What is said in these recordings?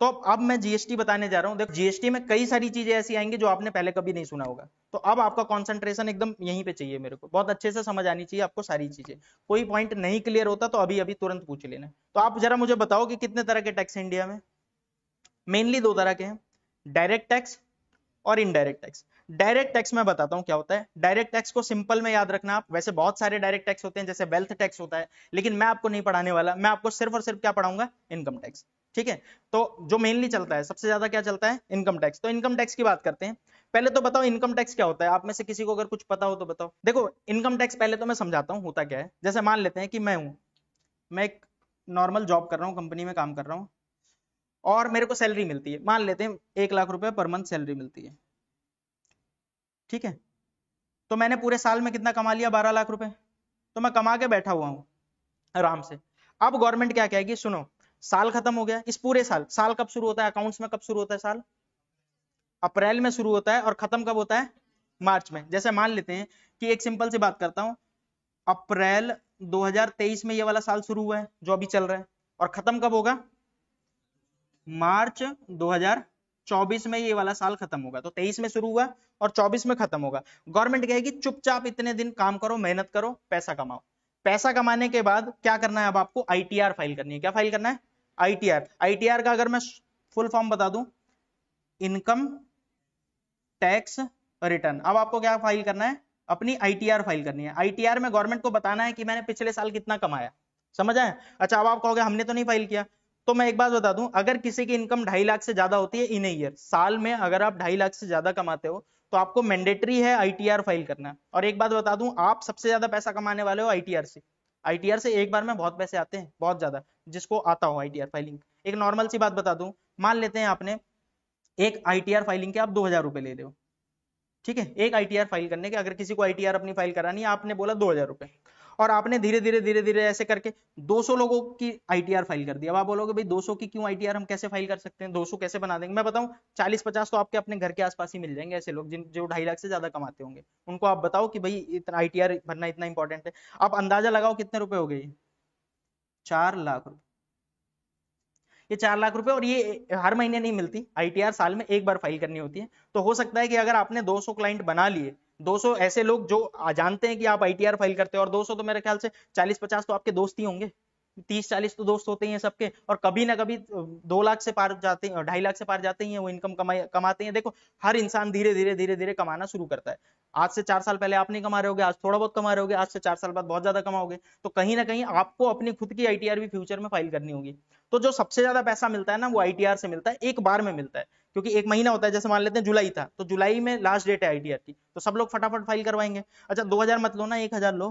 तो अब मैं जीएसटी बताने जा रहा हूं देखो जीएसटी में कई सारी चीजें ऐसी आएंगी जो आपने पहले कभी नहीं सुना होगा तो अब आपका कॉन्सेंट्रेशन एकदम यहीं पे चाहिए मेरे को बहुत अच्छे से समझ आनी चाहिए आपको सारी चीजें कोई पॉइंट नहीं क्लियर होता तो अभी अभी तुरंत पूछ लेना तो आप जरा मुझे बताओ कि कितने तरह के टैक्स इंडिया में मेनली दो तरह के हैं डायरेक्ट टैक्स और इनडायरेक्ट टैक्स डायरेक्ट टैक्स में बताता हूँ क्या होता है डायरेक्ट टैक्स को सिंपल में याद रखना आप वैसे बहुत सारे डायरेक्ट टैक्स होते हैं जैसे वेल्थ टैक्स होता है लेकिन मैं आपको नहीं पढ़ाने वाला मैं आपको सिर्फ और सिर्फ क्या पढ़ाऊंगा इनकम टैक्स ठीक है तो जो मेनली चलता है सबसे ज्यादा क्या चलता है इनकम टैक्स तो इनकम टैक्स की बात करते हैं पहले तो बताओ इनकम टैक्स क्या होता है आप में से किसी को अगर कुछ पता हो तो बताओ देखो इनकम टैक्स पहले तो मैं समझाता हूँ होता क्या है जैसे मान लेते हैं कि मैं हूँ मैं एक नॉर्मल जॉब कर रहा हूँ कंपनी में काम कर रहा हूँ और मेरे को सैलरी मिलती है मान लेते हैं एक लाख रुपए पर मंथ सैलरी मिलती है ठीक है तो मैंने पूरे साल में कितना कमा लिया बारह लाख रुपए तो मैं कमा के बैठा हुआ हूँ आराम से अब गवर्नमेंट क्या कहेगी सुनो साल खत्म हो गया इस पूरे साल साल कब शुरू होता है अकाउंट्स में कब शुरू होता है साल अप्रैल में शुरू होता है और खत्म कब होता है मार्च में जैसे मान लेते हैं कि एक सिंपल सी बात करता हूं अप्रैल 2023 में ये वाला साल शुरू हुआ है जो अभी चल रहा है और खत्म कब होगा मार्च 2024 में ये वाला साल खत्म होगा तो 23 में शुरू हुआ और 24 में खत्म होगा गवर्नमेंट कहेगी चुपचाप इतने दिन काम करो मेहनत करो पैसा कमाओ पैसा कमाने के बाद क्या करना है अब आपको आईटीआर फाइल करनी है क्या फाइल करना है आईटीआर आईटीआर का अगर मैं फुल फॉर्म बता दूं इनकम टैक्स रिटर्न अब आपको क्या फाइल करना है अपनी आईटीआर फाइल करनी है आईटीआर में गवर्नमेंट को बताना है कि मैंने पिछले साल कितना कमाया समझ आए अच्छा अब आप कहोगे हमने तो नहीं फाइल किया तो मैं एक बात बता दूं अगर किसी की इनकम ढाई लाख से ज्यादा होती है इन ईयर साल में अगर आप ढाई लाख से ज्यादा कमाते हो तो आपको मैंडेटरी है आईटीआर फाइल करना और एक बात बता दूं आप सबसे ज्यादा पैसा कमाने वाले हो आईटीआर से आईटीआर से एक बार में बहुत पैसे आते हैं बहुत ज्यादा जिसको आता हो आईटीआर फाइलिंग एक नॉर्मल सी बात बता दूं मान लेते हैं आपने एक आईटीआर फाइलिंग के आप दो हजार रुपए ले रहे हो ठीक है एक आईटीआर फाइल करने के अगर किसी को आईटीआर अपनी फाइल करानी है आपने बोला दो हजार रुपए और आपने धीरे धीरे धीरे धीरे ऐसे करके 200 लोगों की आईटीआर फाइल कर दी अब आप बोलोगे भाई 200 की क्यों आईटीआर हम कैसे फाइल कर सकते हैं 200 कैसे बना देंगे मैं बताऊं 40 50 तो आपके अपने घर के आसपास ही मिल जाएंगे ऐसे लोग जिन जो ढाई लाख से ज्यादा कमाते होंगे उनको आप बताओ कि भाई इतना आई भरना इतना इंपॉर्टेंट है आप अंदाजा लगाओ कितने रुपए हो गए चार लाख ये चार लाख रुपए और ये हर महीने नहीं मिलती आईटीआर साल में एक बार फाइल करनी होती है तो हो सकता है कि अगर आपने 200 क्लाइंट बना लिए 200 ऐसे लोग जो जानते हैं कि आप आईटीआर फाइल करते हो और 200 तो मेरे ख्याल से 40 50 तो आपके दोस्त ही होंगे तीस चालीस तो दोस्त होते हैं सबके और कभी ना कभी दो लाख से पार जाते हैं ढाई लाख से पार जाते हैं वो इनकम कमाई कमाते हैं देखो हर इंसान धीरे धीरे धीरे धीरे कमाना शुरू करता है आज से चार साल पहले आप नहीं कमा रहे होगे आज थोड़ा बहुत कमा रहे होगे आज से चार साल बाद बहुत ज्यादा कमाओगे तो कहीं ना कहीं आपको अपनी खुद की आई भी फ्यूचर में फाइल करनी होगी तो जो सबसे ज्यादा पैसा मिलता है ना वो आईटीआर से मिलता है एक बार में मिलता है क्योंकि एक महीना होता है जैसे मान लेते हैं जुलाई था तो जुलाई में लास्ट डेट है आईटीआर की तो सब लोग फटाफट फाइल करवाएंगे अच्छा दो हजार मत लो ना एक हजार लो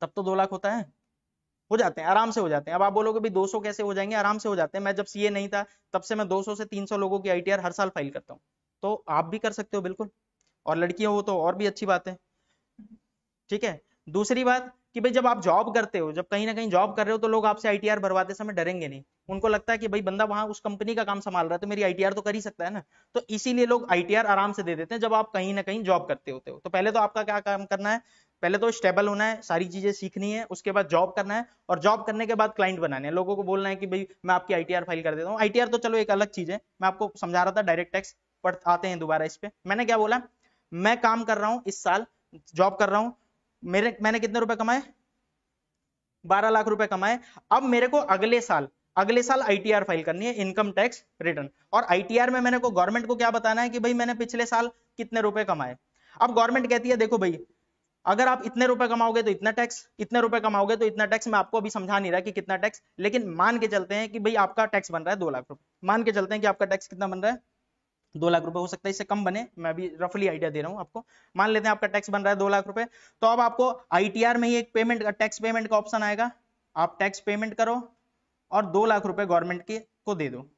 तब तो दो लाख होता है हो जाते हैं आराम से हो जाते हैं अब आप बोलोगे भी 200 कैसे हो जाएंगे आराम से हो जाते हैं मैं जब सीए नहीं था तब से मैं 200 से 300 लोगों की आईटीआर हर साल फाइल करता हूँ तो आप भी कर सकते हो बिल्कुल और लड़कियां हो तो और भी अच्छी बात है ठीक है दूसरी बात कि भाई जब आप जॉब करते हो जब कहीं ना कहीं जॉब कर रहे हो तो लोग आपसे आईटीआर भरवाते समय डरेंगे नहीं उनको लगता है कि भाई बंदा वहां उस कंपनी का काम संभाल रहा है तो मेरी आईटीआर तो कर ही सकता है ना तो इसीलिए लोग आईटीआर आराम से दे देते हैं जब आप कहीं ना कहीं जॉब करते होते हो तो पहले तो आपका क्या काम करना है पहले तो स्टेबल होना है सारी चीजें सीखनी है उसके बाद जॉब करना है और जॉब करने के बाद क्लाइंट बनाने हैं लोगों को बोलना है कि भाई मैं आपकी आईटीआर फाइल कर देता हूँ आईटीआर तो चलो एक अलग चीज है मैं आपको समझा रहा था डायरेक्ट टैक्स पर आते हैं दोबारा इस पे मैंने क्या बोला मैं काम कर रहा हूँ इस साल जॉब कर रहा हूँ मेरे मैंने कितने रुपए कमाए बारह लाख रुपए कमाए अब मेरे को अगले साल अगले साल आईटीआर फाइल करनी है इनकम टैक्स रिटर्न और आईटीआर में मैंने को गवर्नमेंट को क्या बताना है कि भाई मैंने पिछले साल कितने रुपए कमाए अब गवर्नमेंट कहती है देखो भाई अगर आप इतने रुपए कमाओगे तो इतना टैक्स इतने रुपए कमाओगे तो इतना टैक्स मैं आपको अभी समझा नहीं रहा कि कितना टैक्स लेकिन मान के चलते हैं कि भाई आपका टैक्स बन रहा है दो लाख रुपए मान के चलते हैं कि आपका टैक्स कितना बन रहा है दो लाख रुपए हो सकता है इससे कम बने मैं अभी रफली आइडिया दे रहा हूँ आपको मान लेते हैं आपका टैक्स बन रहा है दो लाख रुपए तो अब आपको आई में ही एक पेमेंट टैक्स पेमेंट का ऑप्शन आएगा आप टैक्स पेमेंट करो और दो लाख रुपए गवर्नमेंट के को दे दो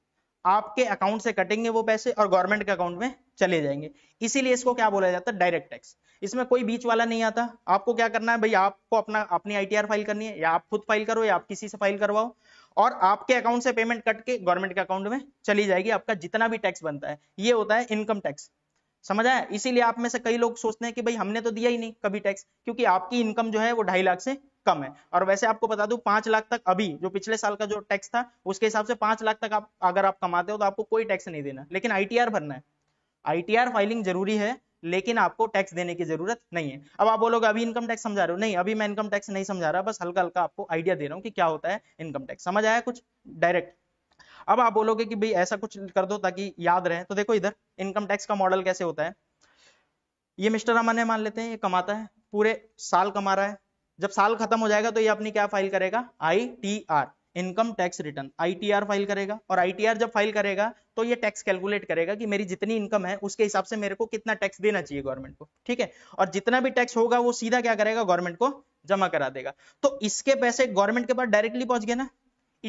आपके अकाउंट से कटेंगे वो पैसे और गवर्नमेंट के अकाउंट में चले जाएंगे इसीलिए इसको क्या बोला जाता है डायरेक्ट टैक्स इसमें कोई बीच वाला नहीं आता आपको क्या करना है भाई आपको अपना अपनी आईटीआर फाइल करनी है या आप खुद फाइल करो या आप किसी से फाइल करवाओ और आपके अकाउंट से पेमेंट कट के गवर्नमेंट के अकाउंट में चली जाएगी आपका जितना भी टैक्स बनता है ये होता है इनकम टैक्स समझ आया इसीलिए आप में से कई लोग सोचते हैं कि भाई हमने तो दिया ही नहीं कभी टैक्स क्योंकि आपकी इनकम जो है वो ढाई लाख से कम है और वैसे आपको बता दू पांच लाख तक अभी जो पिछले साल का जो टैक्स था उसके हिसाब से पांच लाख तक आप अगर आप कमाते हो तो आपको कोई टैक्स नहीं देना लेकिन आई भरना है आई फाइलिंग जरूरी है लेकिन आपको टैक्स देने की जरूरत नहीं है अब आप बोलोगे अभी इनकम टैक्स समझा रहे हो नहीं अभी मैं इनकम टैक्स नहीं समझा रहा बस हल्का हल्का आपको आइडिया दे रहा हूँ कि क्या होता है इनकम टैक्स समझ आया कुछ डायरेक्ट अब आप बोलोगे कि भाई ऐसा कुछ कर दो ताकि याद रहे तो देखो इधर इनकम टैक्स का मॉडल कैसे होता है ये मिस्टर अमन है मान लेते हैं ये कमाता है पूरे साल कमा रहा है जब साल खत्म हो जाएगा तो ये अपनी क्या फाइल करेगा I T R income tax return R file करेगा और आर जब फाइल करेगा तो ये टैक्स कैलकुलेट करेगा कि मेरी जितनी इनकम है उसके हिसाब से मेरे को कितना टैक्स देना चाहिए गवर्नमेंट को ठीक है और जितना भी टैक्स होगा वो सीधा क्या करेगा गवर्नमेंट को जमा करा देगा तो इसके पैसे गवर्नमेंट के पास डायरेक्टली पहुंच गए ना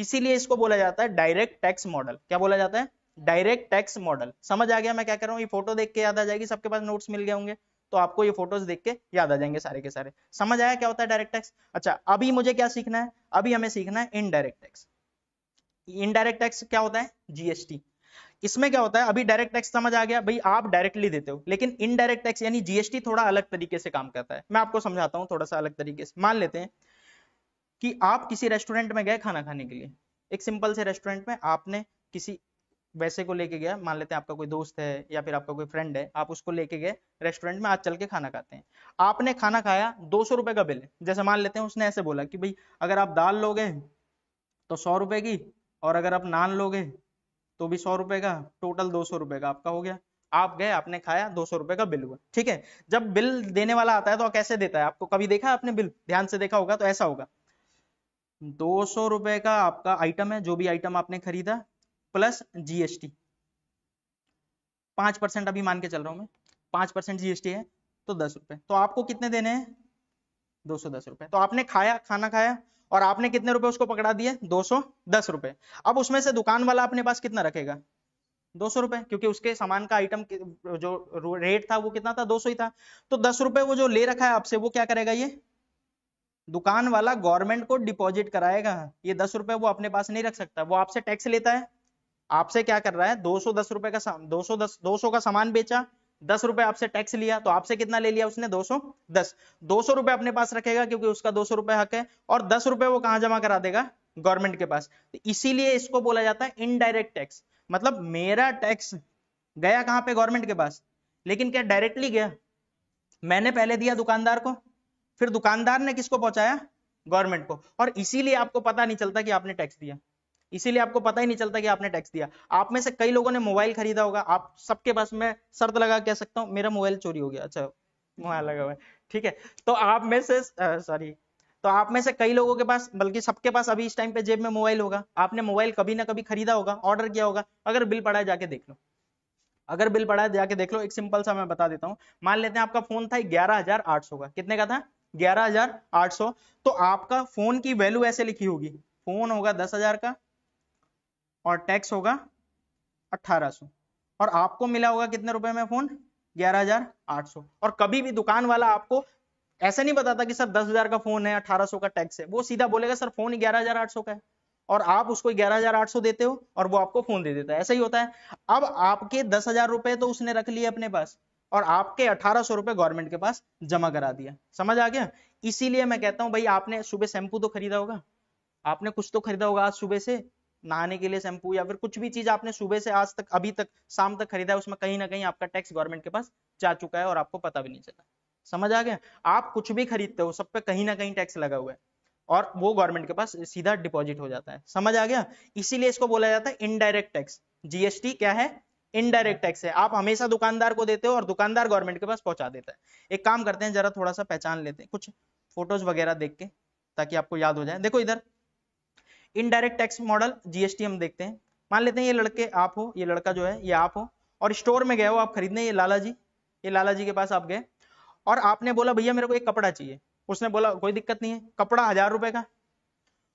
इसीलिए इसको बोला जाता है डायरेक्ट टैक्स मॉडल क्या बोला जाता है डायरेक्ट टैक्स मॉडल समझ आ गया मैं क्या कर रहा हूँ ये फोटो देख के याद आ जाएगी सबके पास नोट्स मिल गए होंगे तो आपको ये फोटोज देख के याद आ जाएंगे सारे के सारे समझ आया क्या होता है डायरेक्ट टैक्स अच्छा अभी मुझे क्या सीखना है अभी हमें सीखना है इनडायरेक्ट टैक्स इनडायरेक्ट टैक्स क्या होता है जीएसटी इसमें क्या होता है अभी डायरेक्ट टैक्स समझ आ गया भाई आप डायरेक्टली देते हो लेकिन इनडायरेक्ट टैक्स यानी जीएसटी थोड़ा अलग तरीके से काम करता है मैं आपको समझाता हूँ थोड़ा सा अलग तरीके से मान लेते हैं कि आप किसी रेस्टोरेंट में गए खाना खाने के लिए एक सिंपल से रेस्टोरेंट में आपने किसी वैसे को लेके गया मान लेते हैं आपका कोई दोस्त है या फिर आपका कोई फ्रेंड है आप उसको लेके गए रेस्टोरेंट में आज चल के खाना खाते हैं आपने खाना खाया दो सौ रुपए का बिल जैसे मान लेते हैं उसने ऐसे बोला कि भाई अगर आप दाल लोगे तो सौ रुपए की और अगर आप नान लोगे तो भी सौ रुपए का टोटल दो सौ रुपए का आपका हो गया आप गए आपने खाया दो सौ रुपए का बिल हुआ ठीक है जब बिल देने वाला आता है तो कैसे देता है आपको कभी देखा आपने बिल ध्यान से देखा होगा तो ऐसा होगा दो सौ रुपए का आपका आइटम है जो भी आइटम आपने खरीदा प्लस जीएसटी पांच परसेंट अभी मान के चल रहा हूं मैं पांच परसेंट जीएसटी है तो दस रुपए तो आपको कितने देने हैं दो सौ दस रुपए तो आपने खाया खाना खाया और आपने कितने रुपए उसको पकड़ा दिए दो सौ दस रुपए अब उसमें से दुकान वाला अपने पास कितना रखेगा दो सौ रुपए क्योंकि उसके सामान का आइटम जो रेट था वो कितना था दो सौ ही था तो दस रुपए वो जो ले रखा है आपसे वो क्या करेगा ये दुकान वाला गवर्नमेंट को डिपॉजिट कराएगा ये दस रुपए वो अपने पास नहीं रख सकता वो आपसे टैक्स लेता है आपसे क्या कर रहा है दो सौ दस रुपए का दो सौ दस दो सौ का सामान बेचा दस रुपए आपसे टैक्स लिया तो आपसे कितना ले लिया उसने दो सौ दस दो सौ रुपए अपने पास रखेगा क्योंकि उसका दो सौ रुपए हक है और दस रुपए वो कहां जमा करा देगा गवर्नमेंट के पास तो इसीलिए इसको बोला जाता है इनडायरेक्ट टैक्स मतलब मेरा टैक्स गया कहां पे गवर्नमेंट के पास लेकिन क्या डायरेक्टली गया मैंने पहले दिया दुकानदार को फिर दुकानदार ने किसको पहुंचाया गवर्नमेंट को और इसीलिए आपको पता नहीं चलता कि आपने टैक्स दिया इसीलिए आपको पता ही नहीं चलता कि आपने टैक्स दिया आप में से कई लोगों ने मोबाइल खरीदा होगा आप सबके पास मैं शर्त लगा कह सकता हूँ मेरा मोबाइल चोरी हो गया अच्छा मोबाइल लगा हुआ है ठीक है तो आप में से सॉरी तो आप में से कई लोगों के पास बल्कि सबके पास अभी इस टाइम पे जेब में मोबाइल होगा आपने मोबाइल कभी ना कभी खरीदा होगा ऑर्डर किया होगा अगर बिल पड़ा है जाके देख लो अगर बिल पड़ा है जाके देख लो एक सिंपल सा मैं बता देता हूँ मान लेते हैं आपका फोन था ग्यारह हजार आठ सौ का कितने का था ग्यारह हजार आठ सौ तो आपका फोन की वैल्यू ऐसे लिखी होगी फोन होगा दस हजार का और टैक्स होगा 1800 और आपको मिला होगा कितने रुपए में फोन 11800 और कभी भी दुकान वाला आपको ऐसा नहीं बताता कि सर 10000 का फोन है 1800 का टैक्स है वो सीधा बोलेगा सर फोन 11800 का है और आप उसको 11800 देते हो और वो आपको फोन दे देता है ऐसा ही होता है अब आपके दस हजार रुपए तो उसने रख लिए अपने पास और आपके अठारह सौ रुपए गवर्नमेंट के पास जमा करा दिया समझ आ गया इसीलिए मैं कहता हूं भाई आपने सुबह शैम्पू तो खरीदा होगा आपने कुछ तो खरीदा होगा आज सुबह से नहाने के लिए शैम्पू या फिर कुछ भी चीज आपने सुबह से आज तक अभी तक शाम तक खरीदा है उसमें कहीं ना कहीं आपका टैक्स गवर्नमेंट के पास जा चुका है और आपको पता भी नहीं चला समझ आ गया आप कुछ भी खरीदते हो सब पे कहीं ना कहीं टैक्स लगा हुआ है और वो गवर्नमेंट के पास सीधा डिपॉजिट हो जाता है समझ आ गया इसीलिए इसको बोला जाता है इनडायरेक्ट टैक्स जीएसटी क्या है इनडायरेक्ट टैक्स है आप हमेशा दुकानदार को देते हो और दुकानदार गवर्नमेंट के पास पहुंचा देता है एक काम करते हैं जरा थोड़ा सा पहचान लेते हैं कुछ फोटोज वगैरह देख के ताकि आपको याद हो जाए देखो इधर इनडायरेक्ट टैक्स मॉडल जीएसटी हम देखते हैं मान लेते हैं ये लड़के आप हो ये लड़का जो है ये आप हो और स्टोर में गए हो आप खरीदने ये लाला जी ये लाला जी के पास आप गए और आपने बोला भैया मेरे को एक कपड़ा चाहिए उसने बोला कोई दिक्कत नहीं है कपड़ा हजार रुपए का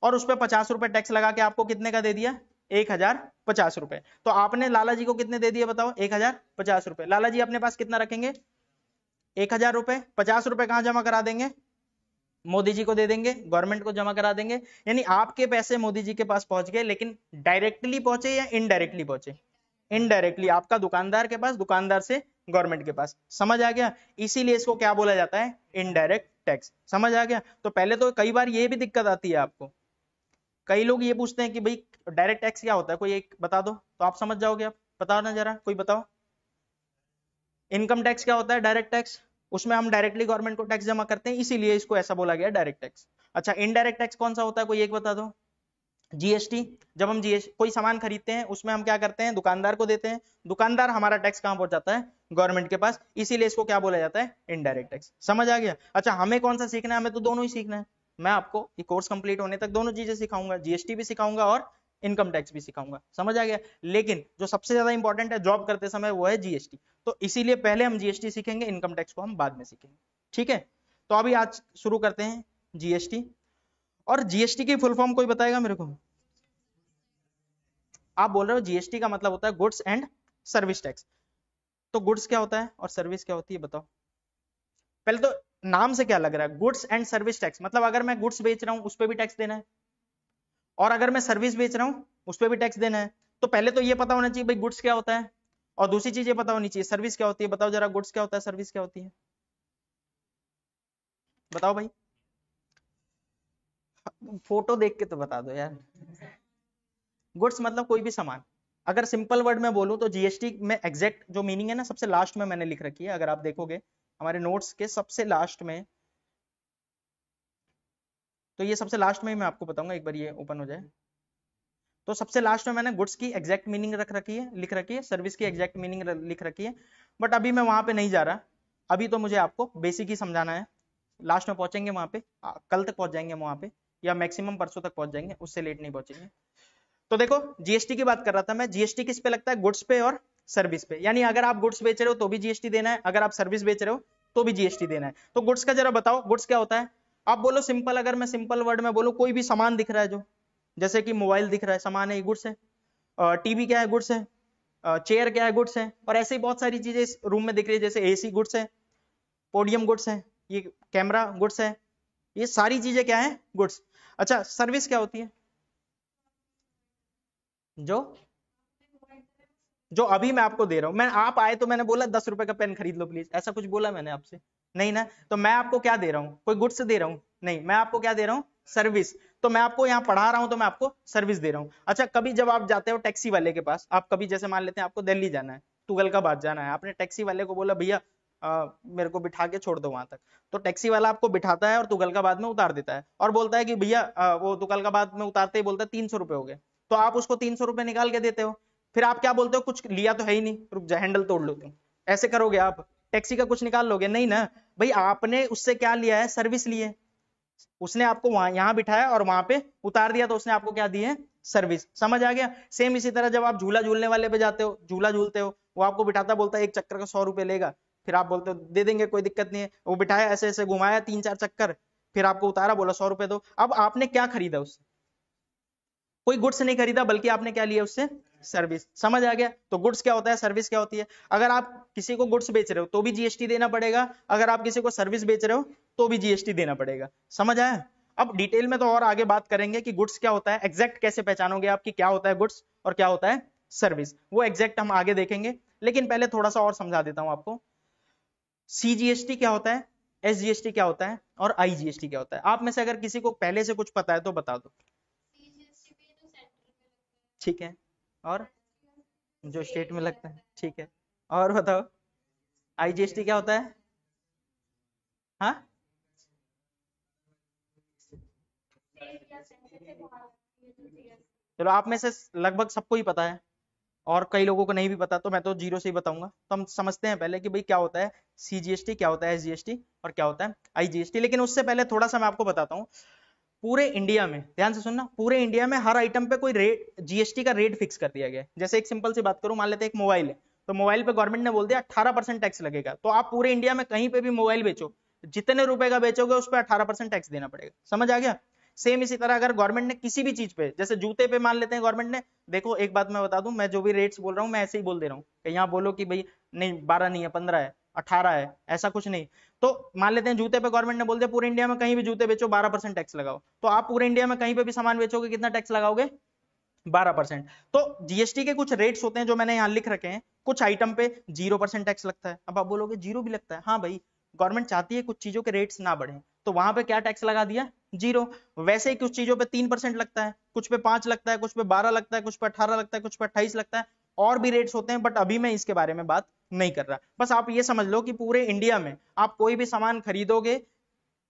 और उस पर पचास रुपए टैक्स लगा के आपको कितने का दे दिया एक हजार पचास रुपए तो आपने लाला जी को कितने दे दिए बताओ एक हजार पचास रुपए लाला जी अपने पास कितना रखेंगे एक हजार रुपए पचास रुपए कहाँ जमा करा देंगे मोदी जी को दे देंगे गवर्नमेंट को जमा करा देंगे यानी आपके पैसे मोदी जी के पास पहुंच गए लेकिन डायरेक्टली पहुंचे या इनडायरेक्टली पहुंचे इनडायरेक्टली आपका दुकानदार के पास दुकानदार से गवर्नमेंट के पास समझ आ गया इसीलिए इसको क्या बोला जाता है इनडायरेक्ट टैक्स समझ आ गया तो पहले तो कई बार ये भी दिक्कत आती है आपको कई लोग ये पूछते हैं कि भाई डायरेक्ट टैक्स क्या होता है कोई एक बता दो तो आप समझ जाओगे आप बताओ ना जरा कोई बताओ इनकम टैक्स क्या होता है डायरेक्ट टैक्स उसमें हम डायरेक्टली गवर्नमेंट को टैक्स जमा करते हैं इसीलिए इसको ऐसा बोला गया डायरेक्ट टैक्स अच्छा इनडायरेक्ट टैक्स कौन सा होता है कोई एक बता दो जीएसटी जब हम जीएसटी कोई सामान खरीदते हैं उसमें हम क्या करते हैं दुकानदार को देते हैं दुकानदार हमारा टैक्स कहाँ पहुंच जाता है गवर्नमेंट के पास इसीलिए इसको क्या बोला जाता है इनडायरेक्ट टैक्स समझ आ गया अच्छा हमें कौन सा सीखना है हमें तो दोनों ही सीखना है मैं आपको ये कोर्स कंप्लीट होने तक दोनों चीजें सिखाऊंगा जीएसटी भी सिखाऊंगा और इनकम टैक्स भी सिखाऊंगा समझ आ गया लेकिन जो सबसे ज्यादा इंपॉर्टेंट है जॉब करते समय वो है जीएसटी तो इसीलिए पहले हम जीएसटी सीखेंगे इनकम टैक्स को हम बाद में सीखेंगे ठीक है तो अभी आज शुरू करते हैं जीएसटी और जीएसटी की फुल फॉर्म कोई बताएगा मेरे को आप बोल रहे हो जीएसटी का मतलब होता है गुड्स एंड सर्विस टैक्स तो गुड्स क्या होता है और सर्विस क्या होती है बताओ पहले तो नाम से क्या लग रहा है गुड्स एंड सर्विस टैक्स मतलब अगर मैं गुड्स बेच रहा हूं उस पर भी टैक्स देना है और अगर मैं सर्विस बेच रहा हूँ उस पर भी टैक्स देना है तो पहले तो ये पता होना चाहिए भाई गुड्स क्या होता है और दूसरी चीज ये पता होनी चाहिए सर्विस क्या होती है बताओ जरा गुड्स क्या होता है सर्विस क्या होती है बताओ भाई फोटो देख के तो बता दो यार गुड्स मतलब कोई भी सामान अगर सिंपल वर्ड में बोलूं तो जीएसटी में एग्जैक्ट जो मीनिंग है ना सबसे लास्ट में मैंने लिख रखी है अगर आप देखोगे हमारे नोट्स के सबसे लास्ट में तो ये सबसे लास्ट में ही मैं आपको बताऊंगा एक बार ये ओपन हो जाए तो सबसे लास्ट में मैंने गुड्स की एग्जैक्ट मीनिंग रख रखी है लिख रखी है सर्विस की एग्जैक्ट मीनिंग लिख रखी है बट अभी मैं वहां पे नहीं जा रहा अभी तो मुझे आपको बेसिक ही समझाना है लास्ट में पहुंचेंगे वहां पे कल तक पहुंच जाएंगे हम वहां पे या मैक्सिमम परसों तक पहुंच जाएंगे उससे लेट नहीं पहुंचेंगे तो देखो जीएसटी की बात कर रहा था मैं जीएसटी किस पे लगता है गुड्स पे और सर्विस पे यानी अगर आप गुड्स बेच रहे हो तो भी जीएसटी देना है अगर आप सर्विस बेच रहे हो तो भी जीएसटी देना है तो गुड्स का जरा बताओ गुड्स क्या होता है आप बोलो सिंपल अगर मैं सिंपल वर्ड में बोलो कोई भी सामान दिख रहा है जो जैसे कि मोबाइल दिख रहा है सामान है गुड्स है टीवी क्या है गुड्स है चेयर क्या है गुड्स है और ऐसे ही बहुत सारी चीजें इस रूम में दिख रही है जैसे एसी गुड्स है पोडियम गुड्स है ये कैमरा गुड्स है ये सारी चीजें क्या है गुड्स अच्छा सर्विस क्या होती है जो जो अभी मैं आपको दे रहा हूं मैं आप आए तो मैंने बोला दस रुपए का पेन खरीद लो प्लीज ऐसा कुछ बोला मैंने आपसे नहीं ना तो मैं आपको क्या दे रहा हूँ कोई गुड्स दे रहा हूँ नहीं मैं आपको क्या दे रहा हूँ सर्विस तो मैं आपको यहाँ पढ़ा रहा हूँ तो मैं आपको सर्विस दे रहा हूँ अच्छा कभी जब आप जाते हो टैक्सी वाले के पास आप कभी जैसे मान लेते हैं आपको दिल्ली जाना है तुगलकाबाद जाना है आपने टैक्सी वाले को बोला भैया मेरे को बिठा के छोड़ दो वहां तक तो टैक्सी वाला आपको बिठाता है और तुगलकाबाद में उतार देता है और बोलता है कि भैया वो तुगलकाबाद में उतारते ही बोलता है तीन सौ रुपए हो गए तो आप उसको तीन सौ रुपए निकाल के देते हो फिर आप क्या बोलते हो कुछ लिया तो है ही नहीं रुक जाए हैंडल तोड़ लो तुम ऐसे करोगे आप टैक्सी का कुछ निकाल लोगे नहीं ना भाई आपने उससे क्या लिया है सर्विस लिए उसने आपको वहां यहां बिठाया और वहां पे उतार दिया तो उसने आपको क्या दी है सर्विस समझ आ गया सेम इसी तरह जब आप झूला झूलने वाले पे जाते हो झूला झूलते हो वो आपको बिठाता बोलता है एक चक्कर का सौ रुपए लेगा फिर आप बोलते हो दे देंगे कोई दिक्कत नहीं है वो बिठाया ऐसे ऐसे घुमाया तीन चार चक्कर फिर आपको उतारा बोला सौ रुपये दो अब आपने क्या खरीदा उससे कोई गुड्स नहीं खरीदा बल्कि आपने क्या लिया उससे सर्विस समझ आ गया तो गुड्स क्या होता है सर्विस क्या होती है अगर आप किसी को गुड्स बेच रहे हो तो भी जीएसटी देना पड़ेगा अगर आप किसी को सर्विस बेच रहे हो तो भी जीएसटी देना पड़ेगा समझ आया अब डिटेल में तो और आगे बात करेंगे कि गुड्स क्या होता है एग्जैक्ट कैसे पहचानोगे आपकी क्या होता है गुड्स और क्या होता है सर्विस वो एग्जैक्ट हम आगे देखेंगे लेकिन पहले थोड़ा सा और समझा देता हूं आपको सीजीएसटी क्या होता है एसजीएसटी क्या होता है और आईजीएसटी क्या होता है आप में से अगर किसी को पहले से कुछ पता है तो बता दो तो ठीक है और जो स्टेट में लगता है ठीक है और बताओ आईजीएसटी क्या होता है हा? चलो आप में से लगभग सबको ही पता है और कई लोगों को नहीं भी पता तो मैं तो जीरो से ही बताऊंगा तो हम समझते हैं पहले कि भाई क्या होता है सीजीएसटी क्या होता है एसजीएसटी और क्या होता है आईजीएसटी लेकिन उससे पहले थोड़ा सा मैं आपको बताता हूँ पूरे इंडिया में ध्यान से सुनना पूरे इंडिया में हर आइटम पे कोई रेट जीएसटी का रेट फिक्स कर दिया गया है जैसे एक सिंपल सी बात करूं मान लेते हैं एक मोबाइल है तो मोबाइल पे गवर्नमेंट ने बोल दिया अठारह परसेंट टैक्स लगेगा तो आप पूरे इंडिया में कहीं पे भी मोबाइल बेचो जितने रुपए का बेचोगे उस पर अठारह परसेंट टैक्स देना पड़ेगा समझ आ गया सेम इसी तरह अगर गवर्नमेंट ने किसी भी चीज पे जैसे जूते पे मान लेते हैं गवर्नमेंट ने देखो एक बात मैं बता दूं मैं जो भी रेट्स बोल रहा हूँ मैं ऐसे ही बोल दे रहा हूँ यहाँ बोलो कि भाई नहीं बारह नहीं है पंद्रह है अठारह है ऐसा कुछ नहीं तो मान लेते हैं जूते पे गवर्नमेंट ने बोल दिया पूरे इंडिया में कहीं भी जूते बेचो बारह परसेंट टैक्स लगाओ तो आप पूरे इंडिया में कहीं पे भी सामान बेचोगे कितना टैक्स लगाओगे बारह परसेंट तो जीएसटी के कुछ रेट्स होते हैं जो मैंने यहाँ लिख रखे हैं कुछ आइटम पे जीरो परसेंट टैक्स लगता है अब आप बोलोगे जीरो भी लगता है हाँ भाई गवर्नमेंट चाहती है कुछ चीजों के रेट्स ना बढ़े तो वहां पे क्या टैक्स लगा दिया जीरो वैसे ही कुछ चीजों पे तीन परसेंट लगता है कुछ पे पांच लगता है कुछ पे बारह लगता है कुछ पे अठारह लगता है कुछ पे अट्ठाईस लगता है और भी रेट्स होते हैं बट अभी मैं इसके बारे में बात नहीं कर रहा बस आप ये समझ लो कि पूरे इंडिया में आप कोई भी सामान खरीदोगे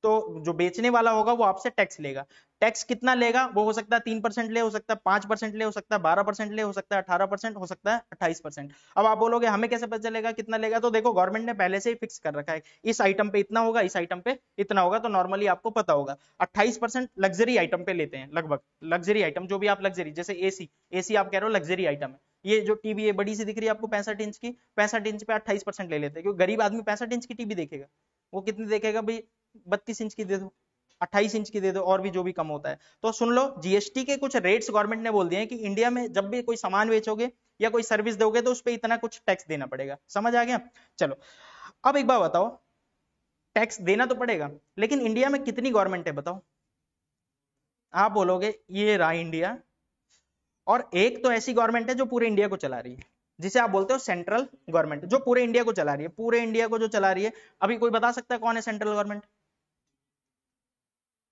तो जो बेचने वाला होगा वो आपसे टैक्स लेगा टैक्स कितना लेगा वो हो सकता है तीन परसेंट ले हो सकता है पांच परसेंट ले हो सकता है बारह परसेंट ले हो सकता है अठारह परसेंट हो सकता है अट्ठाईस परसेंट अब आप बोलोगे हमें कैसे पता चलेगा कितना लेगा तो देखो गवर्नमेंट ने पहले से ही फिक्स कर रखा है इस आइटम पे इतना होगा इस आइटम पे इतना होगा तो नॉर्मली आपको पता होगा अट्ठाईस लग्जरी आइटम पे लेते हैं लगभग लग्जरी आइटम जो भी आप लग्जरी जैसे एसी एसी आप कह रहे हो लग्जरी आइटम है ये जो टीवी है बड़ी सी दिख रही है आपको पैंसठ इंच की पैंसठ इंच पे अट्ठाईस परसेंट ले लेते हैं क्योंकि गरीब आदमी पैंसठ इंच की टीवी देखेगा वो कितनी देखेगा भाई बत्तीस इंच की दे दो अट्ठाईस इंच की दे दो और भी जो भी कम होता है तो सुन लो जीएसटी के कुछ रेट्स गवर्नमेंट ने बोल दिए कि इंडिया में जब भी कोई सामान बेचोगे या कोई सर्विस दोगे तो उस पर इतना कुछ टैक्स देना पड़ेगा समझ आ गया चलो अब एक बार बताओ टैक्स देना तो पड़ेगा लेकिन इंडिया में कितनी गवर्नमेंट है बताओ आप बोलोगे ये रहा इंडिया और एक तो ऐसी गवर्नमेंट है जो पूरे इंडिया को चला रही है जिसे आप बोलते हो सेंट्रल गवर्नमेंट जो पूरे इंडिया को चला रही है पूरे इंडिया को जो चला रही है अभी कोई बता सकता है कौन है सेंट्रल गवर्नमेंट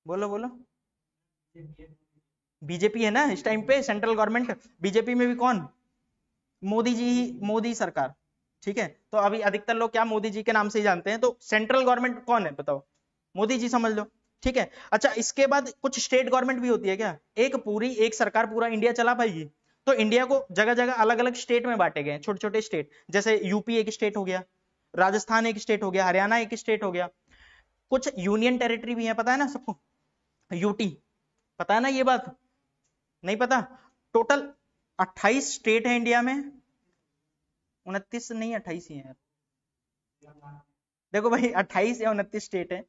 बोलो बोलो बीजेपी है ना इस टाइम पे सेंट्रल गवर्नमेंट बीजेपी में भी कौन मोदी जी मोदी सरकार ठीक है तो अभी अधिकतर लोग क्या मोदी जी के नाम से ही जानते हैं तो सेंट्रल गवर्नमेंट कौन है बताओ मोदी जी समझ लो ठीक है अच्छा इसके बाद कुछ स्टेट गवर्नमेंट भी होती है क्या एक पूरी एक सरकार पूरा इंडिया चला पाएगी तो इंडिया को जगह जगह अलग अलग स्टेट में बांटे गए छोटे छोटे स्टेट जैसे यूपी एक स्टेट हो गया राजस्थान एक स्टेट हो गया हरियाणा एक स्टेट हो गया कुछ यूनियन टेरिटरी भी है पता है ना सबको यूटी पता है ना ये बात नहीं पता टोटल 28 स्टेट है इंडिया में उनतीस नहीं अट्ठाईस ही है यार देखो भाई अट्ठाईस या उनतीस स्टेट है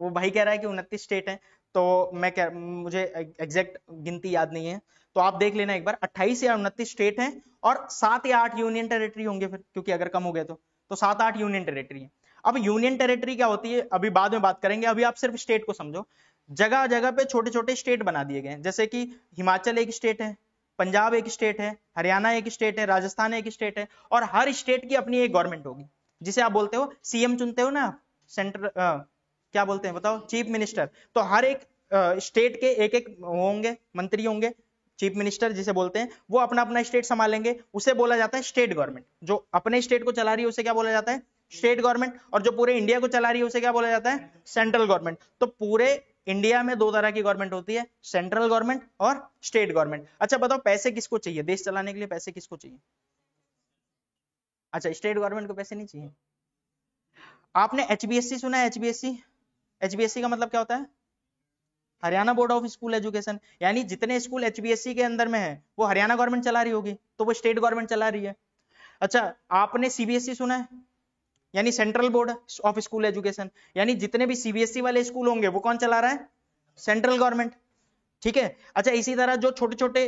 वो भाई कह रहा है कि उनतीस स्टेट है तो मैं कह मुझे एग्जैक्ट गिनती याद नहीं है तो आप देख लेना एक बार 28 या उनतीस स्टेट है और सात या आठ यूनियन टेरिटरी होंगे फिर क्योंकि अगर कम हो गए तो तो सात आठ यूनियन टेरिटरी है अब यूनियन टेरिटरी क्या होती है अभी बाद में बात करेंगे अभी आप सिर्फ स्टेट को समझो जगह जगह पे छोटे छोटे स्टेट बना दिए गए हैं जैसे कि हिमाचल एक स्टेट है पंजाब एक स्टेट है हरियाणा एक स्टेट है राजस्थान एक स्टेट है और हर स्टेट की अपनी एक गवर्नमेंट होगी जिसे आप बोलते हो सीएम चुनते हो ना आप क्या बोलते हैं बताओ चीफ मिनिस्टर तो हर एक स्टेट के एक एक होंगे मंत्री होंगे चीफ मिनिस्टर जिसे बोलते हैं वो अपना अपना स्टेट संभालेंगे उसे बोला जाता है स्टेट गवर्नमेंट जो अपने स्टेट को चला रही है उसे क्या बोला जाता है स्टेट गवर्नमेंट और जो पूरे इंडिया को चला रही है उसे क्या बोला जाता है सेंट्रल गवर्नमेंट तो पूरे इंडिया में दो तरह की गवर्नमेंट होती है सेंट्रल गवर्नमेंट और स्टेट गवर्नमेंट अच्छा बताओ पैसे किसको चाहिए देश चलाने के लिए पैसे किसको चाहिए अच्छा स्टेट गवर्नमेंट को पैसे नहीं चाहिए आपने एचबीएससी सुना है एचबीएससी एचबीएससी का मतलब क्या होता है Haryana board of school education यानी जितने स्कूल एचबीएससी के अंदर में है वो हरियाणा गवर्नमेंट चला रही होगी तो वो स्टेट गवर्नमेंट चला रही है अच्छा आपने सीबीएसई e सुना है यानी central board of school education यानी जितने भी सीबीएसई e वाले स्कूल होंगे वो कौन चला रहा है सेंट्रल गवर्नमेंट ठीक है अच्छा इसी तरह जो छोटे छोटे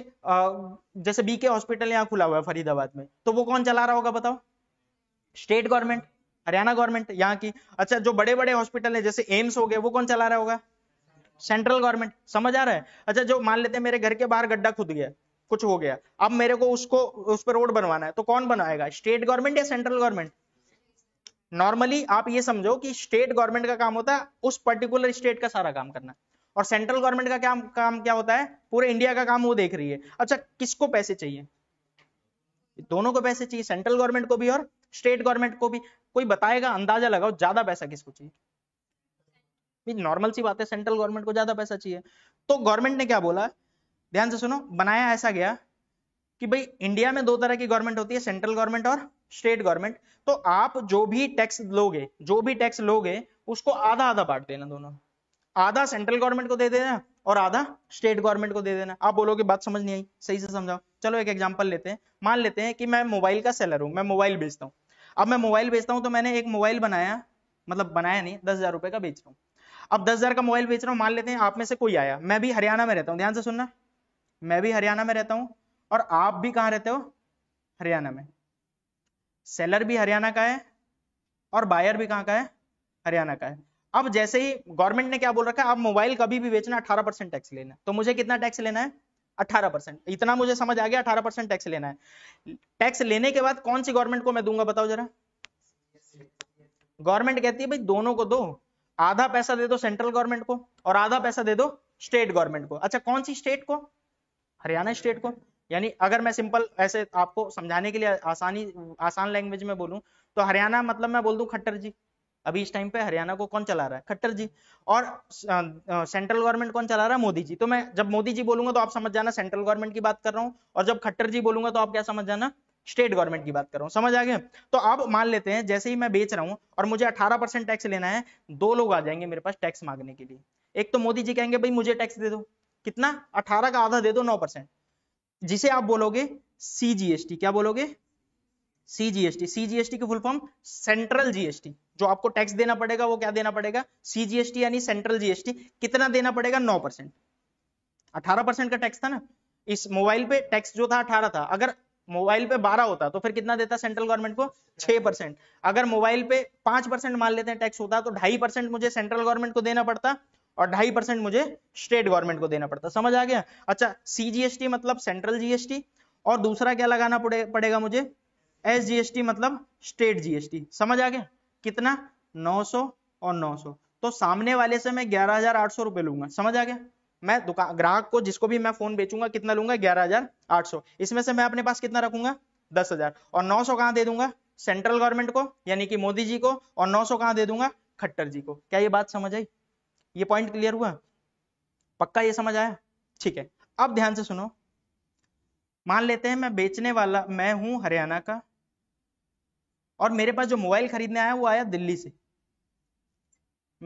जैसे बीके हॉस्पिटल यहाँ खुला हुआ है फरीदाबाद में तो वो कौन चला रहा होगा बताओ स्टेट गवर्नमेंट हरियाणा गवर्नमेंट यहाँ की अच्छा जो बड़े बड़े हॉस्पिटल है जैसे एम्स हो गए वो कौन चला रहा होगा सेंट्रल गवर्नमेंट समझ आ रहा है अच्छा जो मान लेते हैं मेरे घर के बाहर गड्ढा खुद गया कुछ हो गया अब मेरे को उसको उस पर रोड बनवाना है तो कौन बनाएगा स्टेट गवर्नमेंट या सेंट्रल गवर्नमेंट नॉर्मली आप ये समझो कि स्टेट गवर्नमेंट का काम होता है उस पर्टिकुलर स्टेट का सारा काम करना और सेंट्रल गवर्नमेंट का क्या काम क्या होता है पूरे इंडिया का काम वो देख रही है अच्छा किसको पैसे चाहिए दोनों को पैसे चाहिए सेंट्रल गवर्नमेंट को भी और स्टेट गवर्नमेंट को भी कोई बताएगा अंदाजा लगाओ ज्यादा पैसा किसको चाहिए नॉर्मल सी बात है सेंट्रल गवर्नमेंट को ज्यादा पैसा चाहिए तो गवर्नमेंट ने क्या बोला ध्यान से सुनो बनाया ऐसा गया कि भाई इंडिया में दो तरह की गवर्नमेंट होती है सेंट्रल गवर्नमेंट और स्टेट गवर्नमेंट तो आप जो भी टैक्स लोगे जो भी टैक्स लोगे उसको आधा आधा बांट देना दोनों आधा सेंट्रल गवर्नमेंट को दे देना और आधा स्टेट गवर्नमेंट को दे देना आप बोलोगे बात समझ नहीं आई सही से समझाओ चलो एक एग्जाम्पल लेते हैं मान लेते हैं कि मैं मोबाइल का सेलर हूँ मैं मोबाइल बेचता हूँ अब मैं मोबाइल बेचता हूँ तो मैंने एक मोबाइल बनाया मतलब बनाया नहीं दस हजार रुपए का बेच रहा हूँ अब दस हजार का मोबाइल बेच रहा हूँ मान लेते हैं आप में से कोई आया मैं भी हरियाणा में रहता हूँ ध्यान से सुनना मैं भी हरियाणा में रहता हूँ और आप भी कहाँ रहते हो हरियाणा में सेलर भी हरियाणा का है और बायर भी कहाँ का है हरियाणा का है अब जैसे ही गवर्नमेंट ने क्या बोल रखा है आप मोबाइल कभी भी बेचना अठारह परसेंट टैक्स लेना है तो मुझे कितना टैक्स लेना है अठारह परसेंट इतना मुझे समझ आ गया अठारह परसेंट टैक्स लेना है टैक्स लेने के बाद कौन सी गवर्नमेंट को मैं दूंगा बताओ जरा गवर्नमेंट कहती है भाई दोनों को दो आधा पैसा दे दो सेंट्रल गवर्नमेंट को और आधा पैसा दे दो स्टेट गवर्नमेंट को अच्छा कौन सी स्टेट को हरियाणा स्टेट को यानी अगर मैं सिंपल ऐसे आपको समझाने के लिए आसानी आसान लैंग्वेज में बोलूं तो हरियाणा मतलब मैं बोल दूं खट्टर जी अभी इस टाइम पे हरियाणा को कौन चला रहा है खट्टर जी और सेंट्रल गवर्नमेंट कौन चला रहा है मोदी जी तो मैं जब मोदी जी बोलूंगा तो आप समझ जाना सेंट्रल गवर्नमेंट की बात कर रहा हूँ और जब खट्टर जी बोलूंगा तो आप क्या समझ जाना स्टेट गवर्नमेंट की बात कर रहा हूँ समझ आ गए तो आप मान लेते हैं जैसे ही मैं बेच रहा हूँ और मुझे अठारह परसेंट टैक्स लेना है दो लोग आ जाएंगे मेरे पास टैक्स मांगने के लिए एक तो मोदी जी कहेंगे भाई मुझे टैक्स दे दो कितना अठारह का आधा दे दो नौ परसेंट जिसे आप बोलोगे सीजीएसटी क्या बोलोगे सीजीएसटी सीजीएसटी की फुल फॉर्म सेंट्रल जीएसटी जो आपको टैक्स देना पड़ेगा वो क्या देना पड़ेगा सीजीएसटी यानी सेंट्रल जीएसटी कितना देना पड़ेगा नौ परसेंट अठारह परसेंट का टैक्स था ना इस मोबाइल पे टैक्स जो था अठारह था अगर मोबाइल पे बारह होता तो फिर कितना देता सेंट्रल गवर्नमेंट को छह परसेंट अगर मोबाइल पे पांच परसेंट मान लेते हैं टैक्स होता तो ढाई परसेंट मुझे सेंट्रल गवर्नमेंट को देना पड़ता और ढाई परसेंट मुझे स्टेट गवर्नमेंट को देना पड़ता समझ आ गया अच्छा सी जीएसटी मतलब सेंट्रल जीएसटी और दूसरा क्या लगाना पड़े, पड़ेगा मुझे एस जीएसटी मतलब स्टेट जीएसटी समझ आ गया कितना 900 और 900 तो सामने वाले से मैं ग्यारह हजार आठ सौ रुपए लूंगा समझ आ गया मैं दुकान ग्राहक को जिसको भी मैं फोन बेचूंगा कितना लूंगा ग्यारह हजार आठ सौ इसमें से मैं अपने पास कितना रखूंगा दस हजार और नौ सौ कहाँ दे दूंगा सेंट्रल गवर्नमेंट को यानी कि मोदी जी को और नौ सौ कहाँ दे दूंगा खट्टर जी को क्या ये बात समझ आई ये पॉइंट क्लियर हुआ पक्का ये समझ आया ठीक है अब ध्यान से सुनो मान लेते हैं मैं बेचने वाला मैं हूं हरियाणा का और मेरे पास जो मोबाइल खरीदने आया वो आया दिल्ली से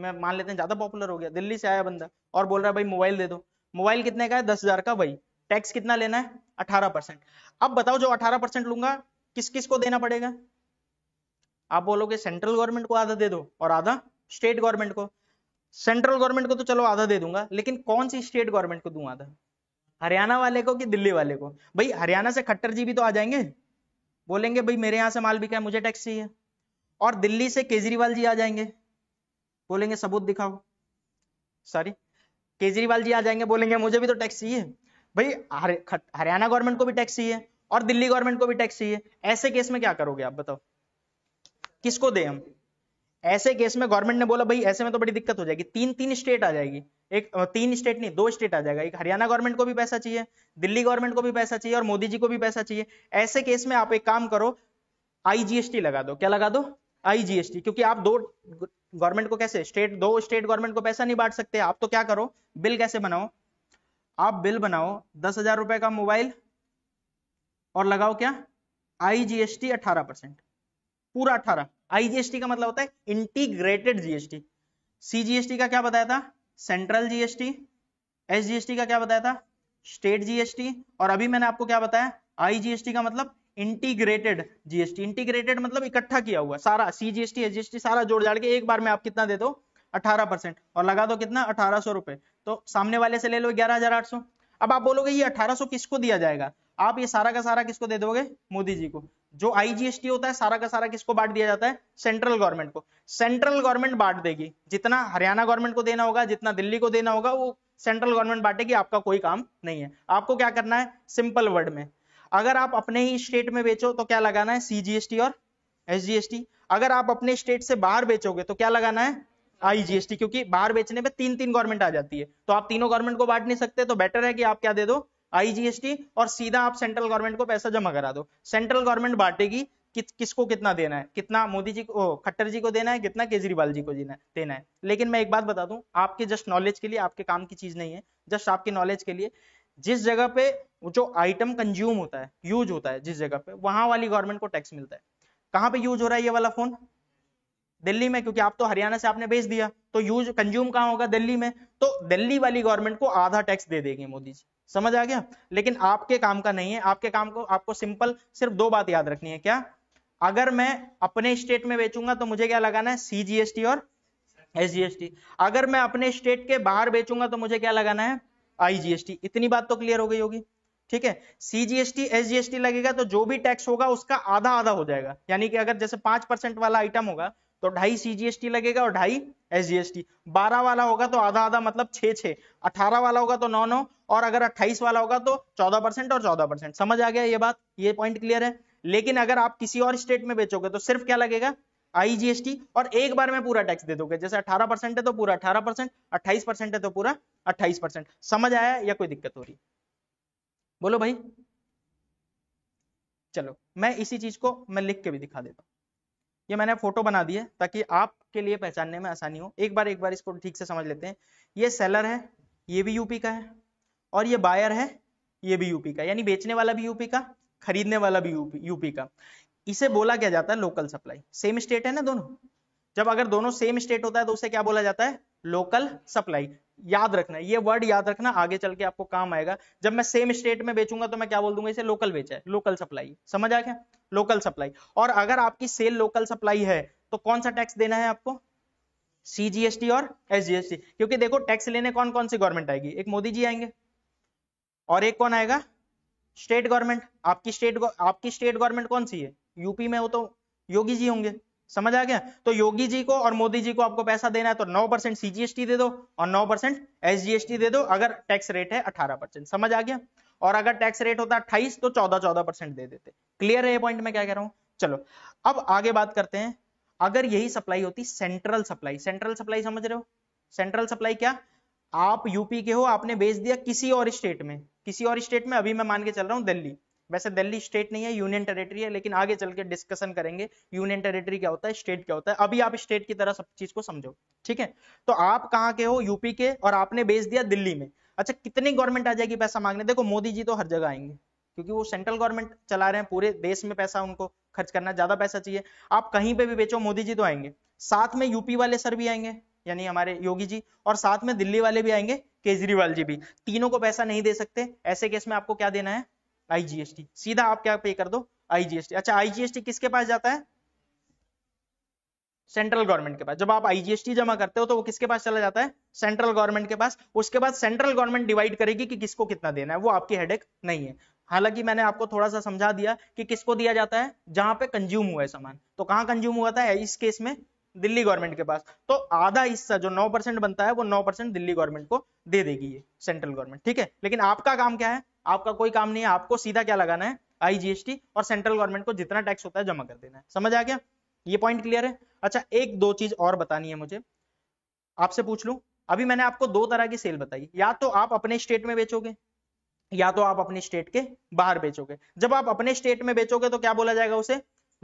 मैं मान लेते हैं ज्यादा पॉपुलर हो गया दिल्ली से आया बंदा और बोल रहा है भाई मोबाइल दे दो मोबाइल कितने का है दस हजार का भाई टैक्स कितना लेना है अठारह परसेंट अब बताओ जो अठारह परसेंट लूंगा किस किस को देना पड़ेगा आप बोलोगे सेंट्रल गवर्नमेंट को आधा दे दो और आधा स्टेट गवर्नमेंट को सेंट्रल गवर्नमेंट को तो चलो आधा दे दूंगा लेकिन कौन सी स्टेट गवर्नमेंट को दूंगा आधा हरियाणा वाले को कि दिल्ली वाले को भाई हरियाणा से खट्टर जी भी तो आ जाएंगे बोलेंगे भाई मेरे यहाँ से माल बिका है मुझे टैक्स चाहिए और दिल्ली से केजरीवाल जी आ जाएंगे बोलेंगे सबूत दिखाओ सॉरी केजरीवाल जी आ जाएंगे बोलेंगे मुझे भी तो टैक्स चाहिए भाई हरियाणा गवर्नमेंट को भी टैक्स चाहिए और दिल्ली गवर्नमेंट को भी टैक्स चाहिए ऐसे केस में क्या करोगे आप बताओ किसको दे हम ऐसे केस में गवर्नमेंट ने बोला भाई ऐसे में तो बड़ी दिक्कत हो जाएगी तीन तीन स्टेट आ जाएगी एक तीन स्टेट नहीं दो स्टेट आ जाएगा एक हरियाणा गवर्नमेंट को भी पैसा चाहिए दिल्ली गवर्नमेंट को भी पैसा चाहिए और मोदी जी को भी पैसा चाहिए ऐसे केस में आप एक काम करो आईजीएसटी लगा दो क्या लगा दो आईजीएसटी क्योंकि आप दो गवर्नमेंट को कैसे स्टेट दो स्टेट गवर्नमेंट को पैसा नहीं बांट सकते आप तो क्या करो बिल कैसे बनाओ आप बिल बनाओ दस हजार रुपए का मोबाइल और लगाओ क्या आईजीएसटी अठारह परसेंट पूरा अठारह आईजीएसटी का मतलब होता है इंटीग्रेटेड जीएसटी सीजीएसटी का क्या बताया था सेंट्रल जीएसटी एसजीएसटी का क्या बताया था स्टेट जीएसटी और अभी मैंने आपको क्या बताया आईजीएसटी का मतलब इंटीग्रेटेड जीएसटी इंटीग्रेटेड मतलब इकट्ठा किया हुआ सारा सीजीएसटी एसजीएसटी सारा जोड़ जाड़ के एक बार में आप कितना दे दो अठारह परसेंट और लगा दो कितना अठारह सौ रुपए तो सामने वाले से ले लो ग्यारह हजार आठ सौ अब आप बोलोगे ये अठारह सौ किसको दिया जाएगा आप ये सारा का सारा किसको दे दोगे मोदी जी को जो आईजीएसटी होता है सारा का सारा किसको बांट दिया जाता है सेंट्रल गवर्नमेंट को सेंट्रल गवर्नमेंट बांट देगी जितना हरियाणा गवर्नमेंट को देना होगा जितना दिल्ली को देना होगा वो सेंट्रल गवर्नमेंट बांटेगी आपका कोई काम नहीं है आपको क्या करना है सिंपल वर्ड में अगर आप अपने ही स्टेट में बेचो तो क्या लगाना है सीजीएसटी और एसजीएसटी अगर आप अपने स्टेट से बाहर बेचोगे तो क्या लगाना है आईजीएसटी क्योंकि बाहर बेचने पे तीन तीन गवर्नमेंट आ जाती है तो आप तीनों गवर्नमेंट को बांट नहीं सकते तो बेटर है कि आप क्या दे दो आईजीएसटी और सीधा आप सेंट्रल गवर्नमेंट को पैसा जमा करा दो सेंट्रल गवर्नमेंट बांटेगी कि, किसको कितना देना है कितना मोदी जी को खट्टर जी को देना है कितना केजरीवाल जी को देना है देना है लेकिन मैं एक बात बता दूं आपके जस्ट नॉलेज के लिए आपके काम की चीज नहीं है जस्ट आपके नॉलेज के लिए जिस जगह पे जो आइटम कंज्यूम होता है यूज होता है जिस जगह पे वहां वाली गवर्नमेंट को टैक्स मिलता है कहाँ पे यूज हो रहा है ये वाला फोन दिल्ली में क्योंकि आप तो हरियाणा से आपने बेच दिया तो यूज कंज्यूम कहाँ होगा दिल्ली में तो दिल्ली वाली गवर्नमेंट को आधा टैक्स दे देंगे मोदी जी समझ आ गया लेकिन आपके काम का नहीं है आपके काम को आपको सिंपल सिर्फ दो बात याद रखनी है क्या अगर मैं अपने स्टेट में बेचूंगा तो मुझे क्या लगाना है सीजीएसटी और एसजीएसटी अगर मैं अपने स्टेट के बाहर बेचूंगा तो मुझे क्या लगाना है आईजीएसटी इतनी बात तो क्लियर हो गई होगी ठीक है सीजीएसटी एसजीएसटी लगेगा तो जो भी टैक्स होगा उसका आधा आधा हो जाएगा यानी कि अगर जैसे पांच परसेंट वाला आइटम होगा तो ढाई सीजीएसटी लगेगा और ढाई एसजीएसटी 12 वाला होगा तो आधा आधा मतलब छः 18 वाला होगा तो नौ नौ और अगर 28 वाला होगा तो 14 परसेंट और 14 परसेंट समझ आ गया ये बात ये पॉइंट क्लियर है लेकिन अगर आप किसी और स्टेट में बेचोगे तो सिर्फ क्या लगेगा आईजीएसटी और एक बार में पूरा टैक्स दे दोगे जैसे अठारह परसेंट है तो पूरा अठारह परसेंट अट्ठाईस परसेंट है तो पूरा अट्ठाईस परसेंट समझ आया या कोई दिक्कत हो रही बोलो भाई चलो मैं इसी चीज को मैं लिख के भी दिखा देता हूं ये मैंने फोटो बना दी है ताकि आपके लिए पहचानने में आसानी हो एक बार एक बार इसको ठीक से समझ लेते हैं ये सेलर है ये भी यूपी का है और ये बायर है ये भी यूपी का यानी बेचने वाला भी यूपी का खरीदने वाला भी यूपी यूपी का इसे बोला क्या जाता है लोकल सप्लाई सेम स्टेट है ना दोनों जब अगर दोनों सेम स्टेट होता है तो उसे क्या बोला जाता है लोकल सप्लाई याद रखना ये वर्ड याद रखना आगे चल के आपको काम आएगा जब मैं सेम स्टेट में बेचूंगा तो मैं क्या बोल दूंगा इसे लोकल बेचा है लोकल सप्लाई समझ आ गया लोकल सप्लाई और अगर आपकी सेल लोकल सप्लाई है तो कौन सा टैक्स देना है आपको सीजीएसटी और एसजीएसटी क्योंकि देखो टैक्स लेने कौन कौन सी गवर्नमेंट आएगी एक मोदी जी आएंगे और एक कौन आएगा स्टेट गवर्नमेंट आपकी स्टेट आपकी स्टेट गवर्नमेंट कौन सी है यूपी में हो तो योगी जी होंगे समझ आ गया तो योगी जी को और मोदी जी को आपको पैसा देना है तो 9 परसेंट सीजीएसटी दे दो और 9 परसेंट एसजीएसटी दे दो अगर टैक्स रेट है 18 परसेंट समझ आ गया और अगर टैक्स रेट होता अट्ठाईस तो चौदह चौदह परसेंट दे देते क्लियर है ये पॉइंट में क्या कह रहा हूं चलो अब आगे बात करते हैं अगर यही सप्लाई होती सेंट्रल सप्लाई सेंट्रल सप्लाई समझ रहे हो सेंट्रल सप्लाई क्या आप यूपी के हो आपने बेच दिया किसी और स्टेट में किसी और स्टेट में अभी मैं मान के चल रहा हूं दिल्ली वैसे दिल्ली स्टेट नहीं है यूनियन टेरिटरी है लेकिन आगे चल के डिस्कशन करेंगे यूनियन टेरिटरी क्या होता है स्टेट क्या होता है अभी आप स्टेट की तरह सब चीज को समझो ठीक है तो आप कहाँ के हो यूपी के और आपने बेच दिया दिल्ली में अच्छा कितनी गवर्नमेंट आ जाएगी पैसा मांगने देखो मोदी जी तो हर जगह आएंगे क्योंकि वो सेंट्रल गवर्नमेंट चला रहे हैं पूरे देश में पैसा उनको खर्च करना ज्यादा पैसा चाहिए आप कहीं पे भी बेचो मोदी जी तो आएंगे साथ में यूपी वाले सर भी आएंगे यानी हमारे योगी जी और साथ में दिल्ली वाले भी आएंगे केजरीवाल जी भी तीनों को पैसा नहीं दे सकते ऐसे केस में आपको क्या देना है आईजीएसटी सीधा आप क्या पे कर दो आईजीएसटी अच्छा आईजीएसटी किसके पास जाता है सेंट्रल गवर्नमेंट के पास जब आप आईजीएसटी जमा करते हो तो वो किसके पास चला जाता है सेंट्रल गवर्नमेंट के पास उसके बाद सेंट्रल गवर्नमेंट डिवाइड करेगी कि किसको कितना देना है वो आपकी हेडेक नहीं है हालांकि मैंने आपको थोड़ा सा समझा दिया कि किसको दिया जाता है जहां पे कंज्यूम हुआ है सामान तो कहाँ कंज्यूम हुआ था इस केस में दिल्ली गवर्नमेंट के पास तो आधा हिस्सा जो नौ परसेंट बनता है वो नौ परसेंट दिल्ली गवर्नमेंट को दे देगी ये सेंट्रल गवर्नमेंट ठीक है लेकिन आपका काम क्या है आपका कोई काम नहीं है आपको सीधा क्या लगाना है आईजीएसटी और सेंट्रल गवर्नमेंट को जितना टैक्स होता है जमा कर देना है समझ आ गया ये पॉइंट क्लियर है अच्छा एक दो चीज और बतानी है मुझे आपसे पूछ लू अभी मैंने आपको दो तरह की सेल बताई या तो आप अपने स्टेट में बेचोगे या तो आप अपने स्टेट के बाहर बेचोगे जब आप अपने स्टेट में बेचोगे तो क्या बोला जाएगा उसे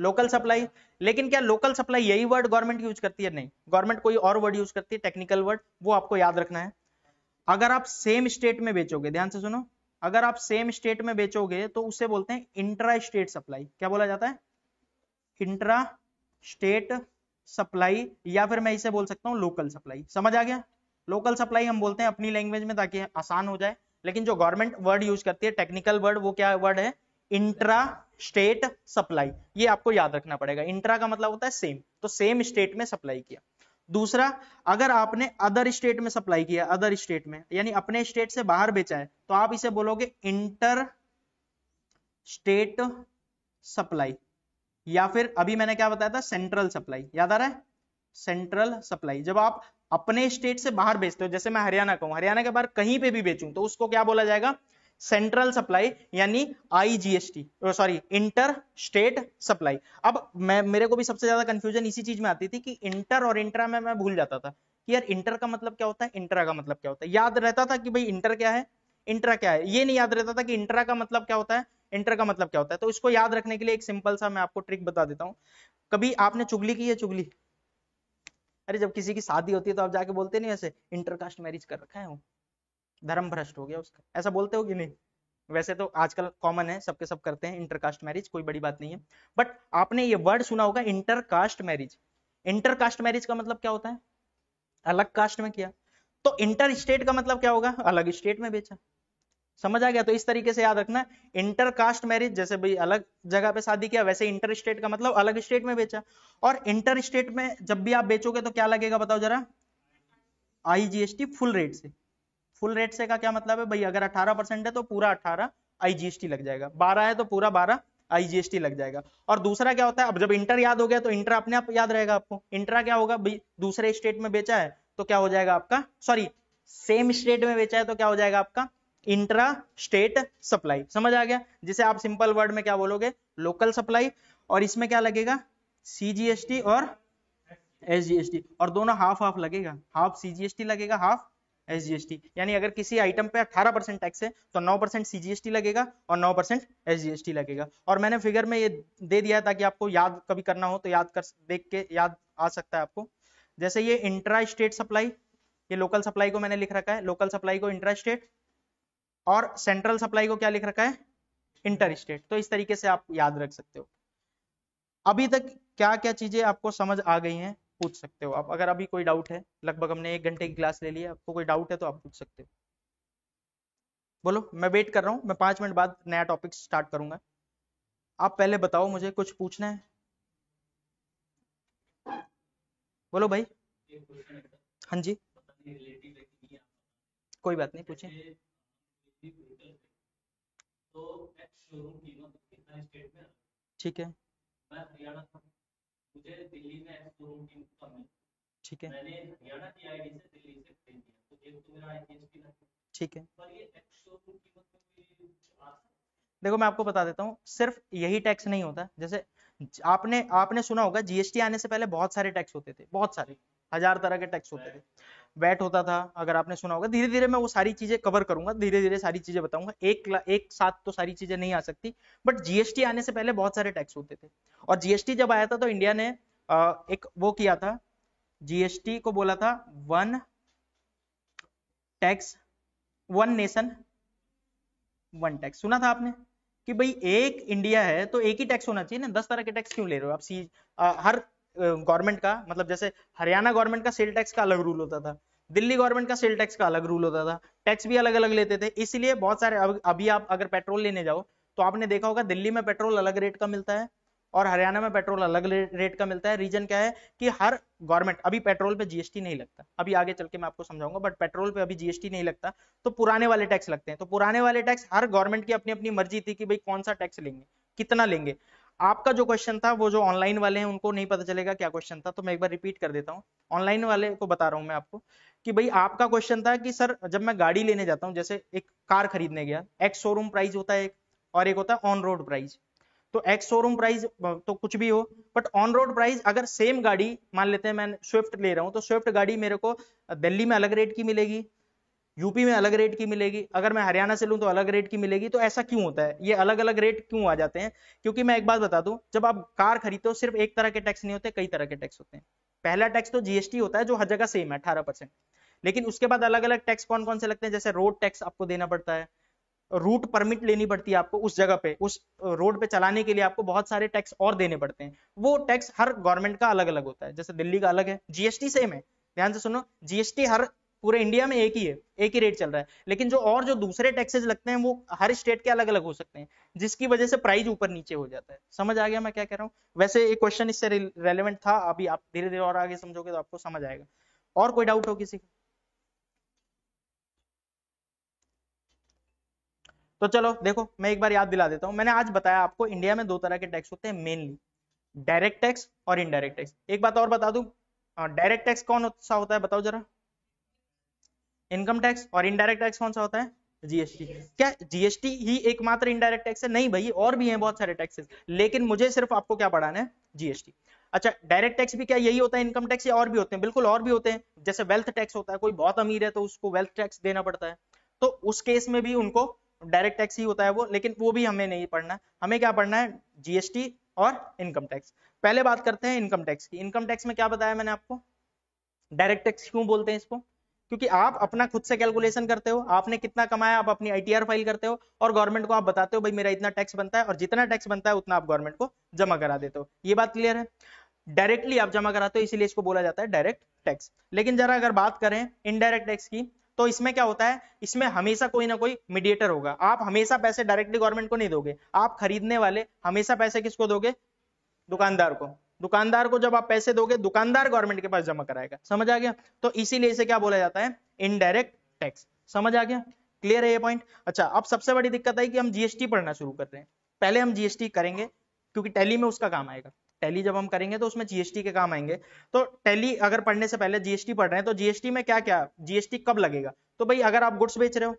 लोकल सप्लाई लेकिन क्या लोकल सप्लाई यही वर्ड गवर्नमेंट यूज करती है नहीं गवर्नमेंट कोई और वर्ड यूज करती है टेक्निकल वर्ड वो आपको याद रखना है अगर आप सेम स्टेट में बेचोगे ध्यान से सुनो अगर आप सेम स्टेट में बेचोगे तो उसे बोलते हैं इंट्रा स्टेट सप्लाई क्या बोला जाता है इंट्रा स्टेट सप्लाई या फिर मैं इसे बोल सकता हूँ लोकल सप्लाई समझ आ गया लोकल सप्लाई हम बोलते हैं अपनी लैंग्वेज में ताकि आसान हो जाए लेकिन जो गवर्नमेंट वर्ड यूज करती है टेक्निकल वर्ड वो क्या वर्ड है इंट्रा स्टेट सप्लाई ये आपको याद रखना पड़ेगा इंट्रा का मतलब होता है सेम तो सेम स्टेट में सप्लाई किया दूसरा अगर आपने अदर स्टेट में सप्लाई किया अदर स्टेट में यानी अपने स्टेट से बाहर बेचा है तो आप इसे बोलोगे इंटर स्टेट सप्लाई या फिर अभी मैंने क्या बताया था सेंट्रल सप्लाई याद आ रहा है सेंट्रल सप्लाई जब आप अपने स्टेट से बाहर बेचते हो जैसे मैं हरियाणा का हूं हरियाणा के बाहर कहीं पे भी बेचूं तो उसको क्या बोला जाएगा सेंट्रल सप्लाई यानी IGST sorry inter state supply अब मैं मेरे को भी सबसे ज्यादा कंफ्यूजन इसी चीज में आती थी कि इंटर और इंट्रा में मैं भूल जाता था कि यार इंटर का मतलब क्या होता है इंट्रा का मतलब क्या होता है याद रहता था कि भाई इंटर क्या है इंट्रा क्या है ये नहीं याद रहता था कि इंट्रा का मतलब क्या होता है इंटर का मतलब क्या होता है तो इसको याद रखने के लिए एक सिंपल सा मैं आपको ट्रिक बता देता हूँ कभी आपने चुगली की है चुगली अरे जब किसी की शादी होती है तो आप जाके बोलते नहीं ऐसे इंटरकास्ट मैरिज कर रखा है धर्म भ्रष्ट हो गया उसका ऐसा बोलते हो कि नहीं वैसे तो आजकल कॉमन है सबके सब करते हैं इंटरकास्ट मैरिज कोई बड़ी बात नहीं है बट आपने ये वर्ड सुना होगा इंटरकास्ट मैरिज इंटरकास्ट मैरिज का मतलब क्या होता है अलग कास्ट में किया तो इंटर स्टेट का मतलब क्या होगा अलग स्टेट में बेचा समझ आ गया तो इस तरीके से याद रखना इंटर कास्ट मैरिज जैसे भाई अलग जगह पे शादी किया वैसे इंटर स्टेट का मतलब अलग स्टेट में बेचा और इंटर स्टेट में जब भी आप बेचोगे तो क्या लगेगा बताओ जरा आईजीएसटी फुल रेट से फुल रेट से का क्या मतलब है भाई अगर 18 परसेंट है तो पूरा 18 आईजीएसटी लग जाएगा 12 है तो पूरा 12 आईजीएसटी लग जाएगा और दूसरा क्या होता है अब जब इंटर याद हो गया तो इंटर अपने आप याद रहेगा आपको इंटरा क्या होगा दूसरे स्टेट में बेचा है तो क्या हो जाएगा आपका सॉरी सेम स्टेट में बेचा है तो क्या हो जाएगा आपका इंट्रा स्टेट सप्लाई समझ आ गया जिसे आप सिंपल वर्ड में क्या बोलोगे लोकल सप्लाई और इसमें क्या लगेगा सीजीएसटी और एसजीएसटी और दोनों हाफ हाफ लगेगा हाफ सीजीएसटी लगेगा हाफ एसजीएसटी यानी अगर किसी आइटम पे 18 परसेंट टैक्स है तो 9 परसेंट सीजीएसटी लगेगा और 9 परसेंट एसजीएसटी लगेगा और मैंने फिगर में ये दे दिया ताकि आपको याद कभी करना हो तो याद कर देख के याद आ सकता है आपको जैसे ये इंट्रा स्टेट सप्लाई ये लोकल सप्लाई को मैंने लिख रखा है लोकल सप्लाई को इंट्रा स्टेट और सेंट्रल सप्लाई को क्या लिख रखा है इंटर स्टेट तो इस तरीके से आप याद रख सकते हो अभी तक क्या क्या चीजें आपको समझ आ गई हैं पूछ सकते हो आप अगर अभी कोई डाउट है लगभग हमने एक घंटे की क्लास ले लिया आपको कोई डाउट है तो आप पूछ सकते हो बोलो मैं वेट कर रहा हूँ मैं पांच मिनट बाद नया टॉपिक स्टार्ट करूंगा आप पहले बताओ मुझे कुछ पूछना है बोलो भाई हाँ जी कोई बात नहीं पूछे ठीक है मुझे दिल्ली में एक्सप्लोर की है ठीक है मैंने हरियाणा की आईडी से दिल्ली से तो एक तो मेरा ठीक है पर ये कीमत मतलब में देखो मैं आपको बता देता हूँ सिर्फ यही टैक्स नहीं होता जैसे आपने आपने सुना होगा जीएसटी आने से पहले बहुत सारे टैक्स होते थे बहुत सारे हजार तरह के टैक्स होते थे वैट होता था अगर आपने सुना होगा धीरे धीरे मैं वो सारी चीजें कवर करूंगा धीरे धीरे सारी चीजें बताऊंगा एक एक साथ तो सारी चीजें नहीं आ सकती बट जीएसटी आने से पहले बहुत सारे टैक्स होते थे और जीएसटी जब आया था तो इंडिया ने एक वो किया था जीएसटी को बोला था one tax one nation one tax सुना था आपने कि भाई एक इंडिया है तो एक ही टैक्स होना चाहिए ना दस तरह के टैक्स क्यों ले रहे हो आप सी आ, हर गवर्नमेंट का मतलब जैसे हरियाणा गवर्नमेंट का सेल टैक्स का अलग रूल होता था दिल्ली गवर्नमेंट का सेल टैक्स का अलग रूल होता था टैक्स भी अलग अलग लेते थे इसलिए बहुत सारे अभी आप अगर पेट्रोल लेने जाओ तो आपने देखा होगा दिल्ली में पेट्रोल अलग रेट का मिलता है और हरियाणा में पेट्रोल अलग रेट का मिलता है रीजन क्या है कि हर गवर्नमेंट अभी पेट्रोल पे जीएसटी नहीं लगता अभी आगे चल के मैं आपको समझाऊंगा बट पेट्रोल पे अभी जीएसटी नहीं लगता तो पुराने वाले टैक्स लगते हैं तो पुराने वाले टैक्स हर गवर्नमेंट की अपनी अपनी मर्जी थी कि भाई कौन सा टैक्स लेंगे कितना लेंगे आपका जो क्वेश्चन था वो जो ऑनलाइन वाले हैं उनको नहीं पता चलेगा क्या क्वेश्चन था तो मैं एक बार रिपीट कर देता हूँ ऑनलाइन वाले को बता रहा हूँ मैं आपको कि भाई आपका क्वेश्चन था कि सर जब मैं गाड़ी लेने जाता हूँ जैसे एक कार खरीदने गया एक्स शोरूम प्राइस होता है एक और एक होता है ऑन रोड प्राइस तो एक्स शोरूम प्राइस तो कुछ भी हो बट ऑन रोड प्राइस अगर सेम गाड़ी मान लेते हैं मैं स्विफ्ट ले रहा हूँ तो स्विफ्ट गाड़ी मेरे को दिल्ली में अलग रेट की मिलेगी यूपी में अलग रेट की मिलेगी अगर मैं हरियाणा से लूँ तो अलग रेट की मिलेगी तो ऐसा क्यों होता है ये अलग अलग रेट क्यों आ जाते हैं क्योंकि मैं एक बात बता दूं जब आप कार खरीदते हो सिर्फ एक तरह के टैक्स नहीं होते कई तरह के टैक्स होते हैं पहला टैक्स तो जीएसटी होता है जो हर जगह सेम है अठारह परसेंट लेकिन उसके बाद अलग अलग टैक्स कौन कौन से लगते हैं जैसे रोड टैक्स आपको देना पड़ता है रूट परमिट लेनी पड़ती है आपको उस जगह पे उस रोड पे चलाने के लिए आपको बहुत सारे टैक्स और देने पड़ते हैं वो टैक्स हर गवर्नमेंट का अलग अलग होता है जैसे दिल्ली का अलग है जीएसटी सेम है ध्यान से सुनो जीएसटी हर पूरे इंडिया में एक ही है एक ही रेट चल रहा है लेकिन जो और जो दूसरे टैक्सेज लगते हैं वो हर स्टेट के अलग अलग हो सकते हैं जिसकी वजह से प्राइस ऊपर नीचे हो जाता है समझ आ गया मैं क्या कह रहा हूँ वैसे एक क्वेश्चन इससे रेलिवेंट था अभी आप धीरे धीरे और आगे समझोगे तो आपको समझ आएगा और कोई डाउट हो किसी का तो चलो देखो मैं एक बार याद दिला देता हूँ मैंने आज बताया आपको इंडिया में दो तरह के टैक्स होते हैं मेनली डायरेक्ट टैक्स और इनडायरेक्ट टैक्स एक बात और बता दू डायरेक्ट टैक्स कौन सा होता है बताओ जरा इनकम टैक्स और इनडायरेक्ट टैक्स कौन सा होता है जीएसटी क्या जीएसटी ही एकमात्र इनडायरेक्ट टैक्स है नहीं भाई और भी हैं बहुत सारे टैक्सेस लेकिन मुझे सिर्फ आपको क्या पढ़ाना है जीएसटी अच्छा डायरेक्ट टैक्स भी क्या यही होता है इनकम टैक्स या और भी होते हैं बिल्कुल और भी होते हैं जैसे वेल्थ टैक्स होता है कोई बहुत अमीर है तो उसको वेल्थ टैक्स देना पड़ता है तो उस केस में भी उनको डायरेक्ट टैक्स ही होता है वो लेकिन वो भी हमें नहीं पढ़ना है हमें क्या पढ़ना है जीएसटी और इनकम टैक्स पहले बात करते हैं इनकम टैक्स की इनकम टैक्स में क्या बताया मैंने आपको डायरेक्ट टैक्स क्यों बोलते हैं इसको क्योंकि आप अपना खुद से कैलकुलेशन करते हो आपने कितना कमाया आप अपनी आईटीआर फाइल करते हो और गवर्नमेंट को आप बताते हो भाई मेरा इतना टैक्स बनता है और जितना टैक्स बनता है उतना आप गवर्नमेंट को जमा करा देते हो ये बात क्लियर है डायरेक्टली आप जमा कराते हो इसीलिए इसको बोला जाता है डायरेक्ट टैक्स लेकिन जरा अगर बात करें इनडायरेक्ट टैक्स की तो इसमें क्या होता है इसमें हमेशा कोई ना कोई मीडिएटर होगा आप हमेशा पैसे डायरेक्टली गवर्नमेंट को नहीं दोगे आप खरीदने वाले हमेशा पैसे किसको दोगे दुकानदार को दुकानदार को जब आप पैसे दोगे दुकानदार गवर्नमेंट के पास जमा कराएगा समझ आ गया तो इसीलिए इसे क्या बोला जाता है इनडायरेक्ट टैक्स समझ आ गया क्लियर है ये पॉइंट अच्छा अब सबसे बड़ी दिक्कत आई कि हम जीएसटी पढ़ना शुरू कर रहे हैं पहले हम जीएसटी करेंगे क्योंकि टैली में उसका काम आएगा टैली जब हम करेंगे तो उसमें जीएसटी के काम आएंगे तो टैली अगर पढ़ने से पहले जीएसटी पढ़ रहे हैं तो जीएसटी में क्या क्या जीएसटी कब लगेगा तो भाई अगर आप गुड्स बेच रहे हो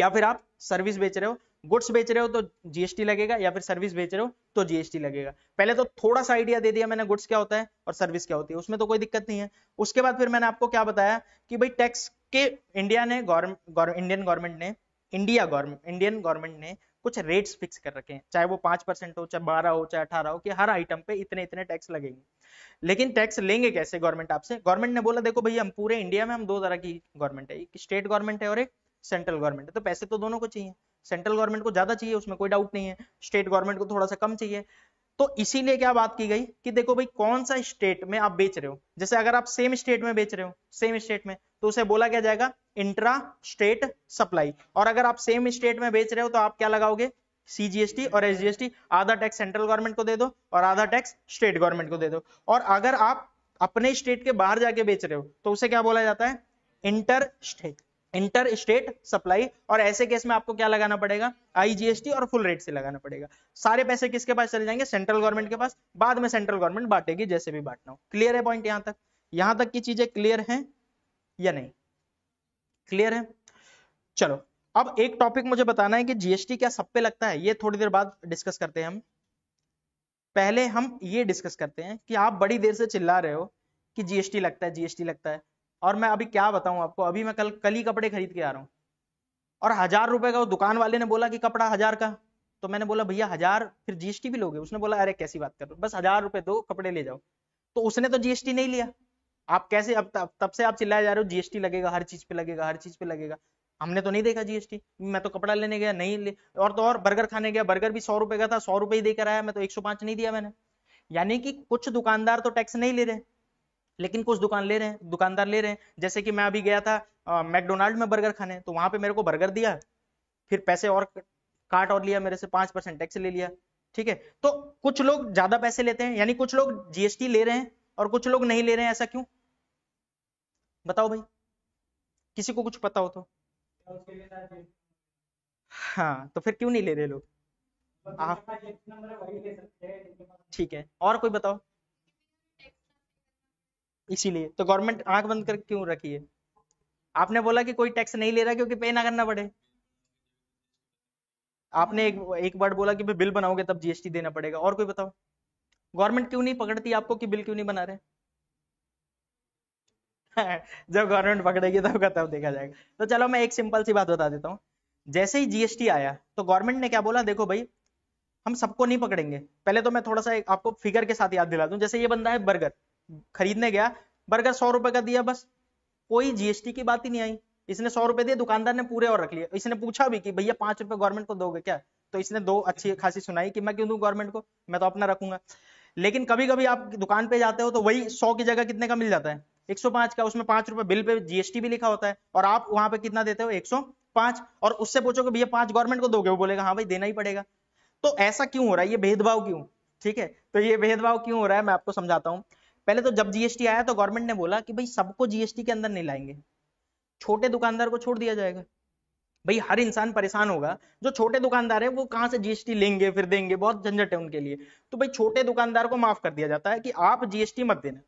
या फिर आप सर्विस बेच रहे हो गुड्स बेच रहे हो तो जीएसटी लगेगा या फिर सर्विस बेच रहे हो तो जीएसटी लगेगा पहले तो थोड़ा सा आइडिया दे दिया मैंने गुड्स क्या होता है और सर्विस क्या होती है उसमें तो कोई दिक्कत नहीं है उसके बाद फिर मैंने आपको क्या बताया कि भाई टैक्स के इंडिया ने इंडियन गवर्नमेंट ने इंडिया गवर्नमेंट इंडियन गवर्नमेंट ने कुछ रेट्स फिक्स कर रखे हैं चाहे वो पांच परसेंट हो चाहे बारह हो चाहे अठारह हो कि हर आइटम पे इतने इतने टैक्स लगेंगे लेकिन टैक्स लेंगे कैसे गवर्नमेंट आपसे गवर्नमेंट ने बोला देखो भैया हम पूरे इंडिया में हम दो तरह की गवर्नमेंट है एक स्टेट गवर्नमेंट है और एक सेंट्रल गवर्नमेंट है तो पैसे तो दोनों को चाहिए सेंट्रल गवर्नमेंट को ज्यादा चाहिए उसमें कोई डाउट नहीं है स्टेट गवर्नमेंट को थोड़ा सा कम चाहिए तो इसीलिए क्या बात की गई कि देखो भाई कौन सा स्टेट में आप बेच रहे हो जैसे अगर आप सेम स्टेट में बेच रहे हो सेम स्टेट में तो उसे बोला क्या जाएगा इंट्रा स्टेट सप्लाई और अगर आप सेम स्टेट में बेच रहे हो तो आप क्या लगाओगे सीजीएसटी और एसजीएसटी आधा टैक्स सेंट्रल गवर्नमेंट को दे दो और आधा टैक्स स्टेट गवर्नमेंट को दे दो और अगर आप अपने स्टेट के बाहर जाके बेच रहे हो तो उसे क्या बोला जाता है inter state inter state supply और ऐसे केस में आपको क्या लगाना पड़ेगा आईजीएसटी और फुल रेट से लगाना पड़ेगा सारे पैसे किसके पास चले जाएंगे सेंट्रल गवर्नमेंट के पास बाद में सेंट्रल गवर्नमेंट बांटेगी जैसे भी बांटना हो क्लियर है पॉइंट यहां तक यहां तक की चीजें क्लियर है या नहीं क्लियर है चलो अब एक टॉपिक मुझे बताना है कि जीएसटी क्या सब पे लगता है ये थोड़ी देर बाद डिस्कस करते हैं हम पहले हम ये डिस्कस करते हैं कि आप बड़ी देर से चिल्ला रहे हो कि जीएसटी लगता है जीएसटी लगता है और मैं अभी क्या बताऊं आपको अभी मैं कल कल ही कपड़े खरीद के आ रहा हूँ और हजार रुपए का वो दुकान वाले ने बोला कि कपड़ा हजार का तो मैंने बोला भैया हजार फिर जीएसटी भी लोगे उसने बोला अरे कैसी बात कर रहे हो बस हजार रुपए दो कपड़े ले जाओ तो उसने तो जीएसटी नहीं लिया आप कैसे अब तब, तब से आप चिल्लाए जा रहे हो जीएसटी लगेगा हर चीज पे लगेगा हर चीज पे लगेगा हमने तो नहीं देखा जीएसटी मैं तो कपड़ा लेने गया नहीं ले और तो और बर्गर खाने गया बर्गर भी सौ रुपए का था सौ रुपए ही देकर आया मैं तो एक सौ पांच नहीं दिया मैंने यानी कि कुछ दुकानदार तो टैक्स नहीं ले रहे लेकिन कुछ दुकान ले रहे हैं दुकानदार ले रहे हैं जैसे कि मैं अभी गया था मैकडोनाल्ड में बर्गर खाने तो वहां पे मेरे को बर्गर दिया फिर पैसे और काट और लिया मेरे से पांच परसेंट टैक्स ले लिया ठीक है तो कुछ लोग ज्यादा पैसे लेते हैं यानी कुछ लोग जीएसटी ले रहे हैं और कुछ लोग नहीं ले रहे हैं ऐसा क्यों बताओ भाई किसी को कुछ पता हो तो हाँ तो फिर क्यों नहीं ले रहे लोग ठीक है और कोई बताओ इसीलिए तो गवर्नमेंट आंख बंद कर क्यों रखी है आपने बोला कि कोई टैक्स नहीं ले रहा क्योंकि पे ना करना पड़े आपने एक एक वर्ड बोला कि भाई बिल बनाओगे तब जीएसटी देना पड़ेगा और कोई बताओ गवर्नमेंट क्यों नहीं पकड़ती आपको कि बिल क्यों नहीं बना रहे जब गवर्नमेंट पकड़ेगी तब का तब देखा जाएगा तो चलो मैं एक सिंपल सी बात बता देता हूँ जैसे ही जीएसटी आया तो गवर्नमेंट ने क्या बोला देखो भाई हम सबको नहीं पकड़ेंगे पहले तो मैं थोड़ा सा आपको फिगर के साथ याद दिला दूं जैसे ये बंदा है बर्गर खरीदने गया बर्गर सौ रुपए का दिया बस कोई जीएसटी की बात ही नहीं आई इसने सौ रुपए दिए दुकानदार ने पूरे और रख लिए इसने पूछा भी कि भैया पांच रुपए गवर्नमेंट को दोगे क्या तो इसने दो अच्छी खासी सुनाई कि मैं क्यों दू गवर्नमेंट को मैं तो अपना रखूंगा लेकिन कभी कभी आप दुकान पे जाते हो तो वही सौ की जगह कितने का मिल जाता है पांच का उसमें पांच रुपए बिल पे जीएसटी भी लिखा होता है और आप वहां पे कितना देते हो पांच और उससे पूछो कि भैया पांच गवर्नमेंट को दोगे वो बोलेगा हाँ भाई देना ही पड़ेगा तो ऐसा क्यों हो रहा है ये भेदभाव क्यों ठीक है तो ये भेदभाव क्यों हो रहा है मैं आपको समझाता हूँ पहले तो जब जीएसटी आया तो गवर्नमेंट ने बोला कि भाई सबको जीएसटी के अंदर नहीं लाएंगे छोटे दुकानदार को छोड़ दिया जाएगा भाई हर इंसान परेशान होगा जो छोटे दुकानदार है वो कहां से जीएसटी लेंगे फिर देंगे बहुत झंझट है उनके लिए तो भाई छोटे दुकानदार को माफ कर दिया जाता है कि आप जीएसटी मत देना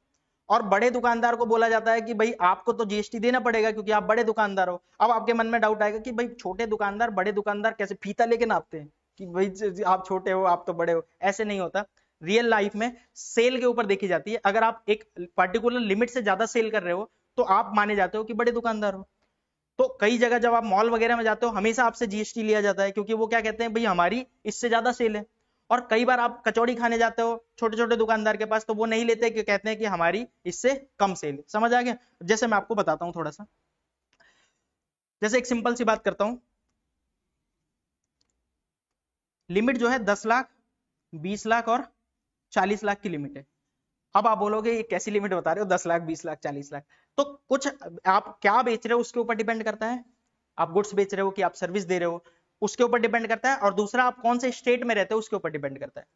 और बड़े दुकानदार को बोला जाता है कि भाई आपको तो जीएसटी देना पड़ेगा क्योंकि आप बड़े दुकानदार हो अब आपके मन में डाउट आएगा कि भाई छोटे दुकानदार बड़े दुकानदार कैसे फीता लेके नापते हैं कि भाई आप छोटे हो आप तो बड़े हो ऐसे नहीं होता रियल लाइफ में सेल के ऊपर देखी जाती है अगर आप एक पर्टिकुलर लिमिट से ज्यादा सेल कर रहे हो तो आप माने जाते हो कि बड़े दुकानदार हो तो कई जगह जब आप मॉल वगैरह में जाते हो हमेशा आपसे जीएसटी लिया जाता है क्योंकि वो क्या कहते हैं भाई हमारी इससे ज्यादा सेल है और कई बार आप कचौड़ी खाने जाते हो छोटे छोटे दुकानदार के पास तो वो नहीं लेते कि कहते हैं कि हमारी इससे कम सेल है समझ आ गया जैसे मैं आपको बताता हूं थोड़ा सा जैसे एक सिंपल सी बात करता हूं लिमिट जो है दस लाख बीस लाख और चालीस लाख की लिमिट है अब आप बोलोगे ये कैसी लिमिट बता रहे हो दस लाख बीस लाख चालीस लाख तो कुछ आप क्या बेच रहे हो उसके ऊपर डिपेंड करता है आप गुड्स बेच रहे हो कि आप सर्विस दे रहे हो उसके ऊपर डिपेंड करता है और दूसरा आप कौन से स्टेट में रहते हो उसके ऊपर डिपेंड करता है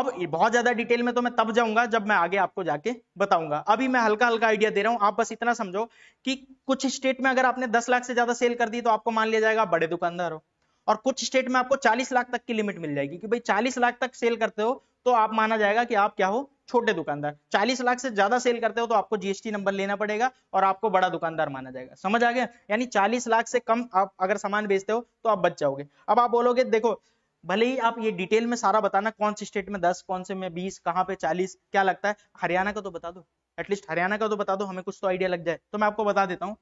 अब बहुत ज्यादा डिटेल में तो मैं तब जाऊंगा जब मैं आगे आपको जाके बताऊंगा अभी मैं हल्का हल्का आइडिया दे रहा हूं आप बस इतना समझो कि कुछ स्टेट में अगर आपने दस लाख से ज्यादा सेल कर दी तो आपको मान लिया जाएगा बड़े दुकानदार हो और कुछ स्टेट में आपको चालीस लाख तक की लिमिट मिल जाएगी कि भाई चालीस लाख तक सेल करते हो तो आप माना जाएगा कि आप क्या हो छोटे दुकानदार 40 लाख से ज्यादा सेल करते हो तो आपको जीएसटी नंबर लेना पड़ेगा और आपको बड़ा दुकानदार माना जाएगा समझ आ गया यानी 40 लाख से कम आप अगर सामान बेचते हो तो आप बच जाओगे अब आप बोलोगे देखो भले ही आप ये डिटेल में सारा बताना कौन से स्टेट में दस कौन से में बीस कहाँ पे चालीस क्या लगता है हरियाणा का तो बता दो एटलीस्ट हरियाणा का तो बता दो हमें कुछ तो आइडिया लग जाए तो मैं आपको बता देता हूँ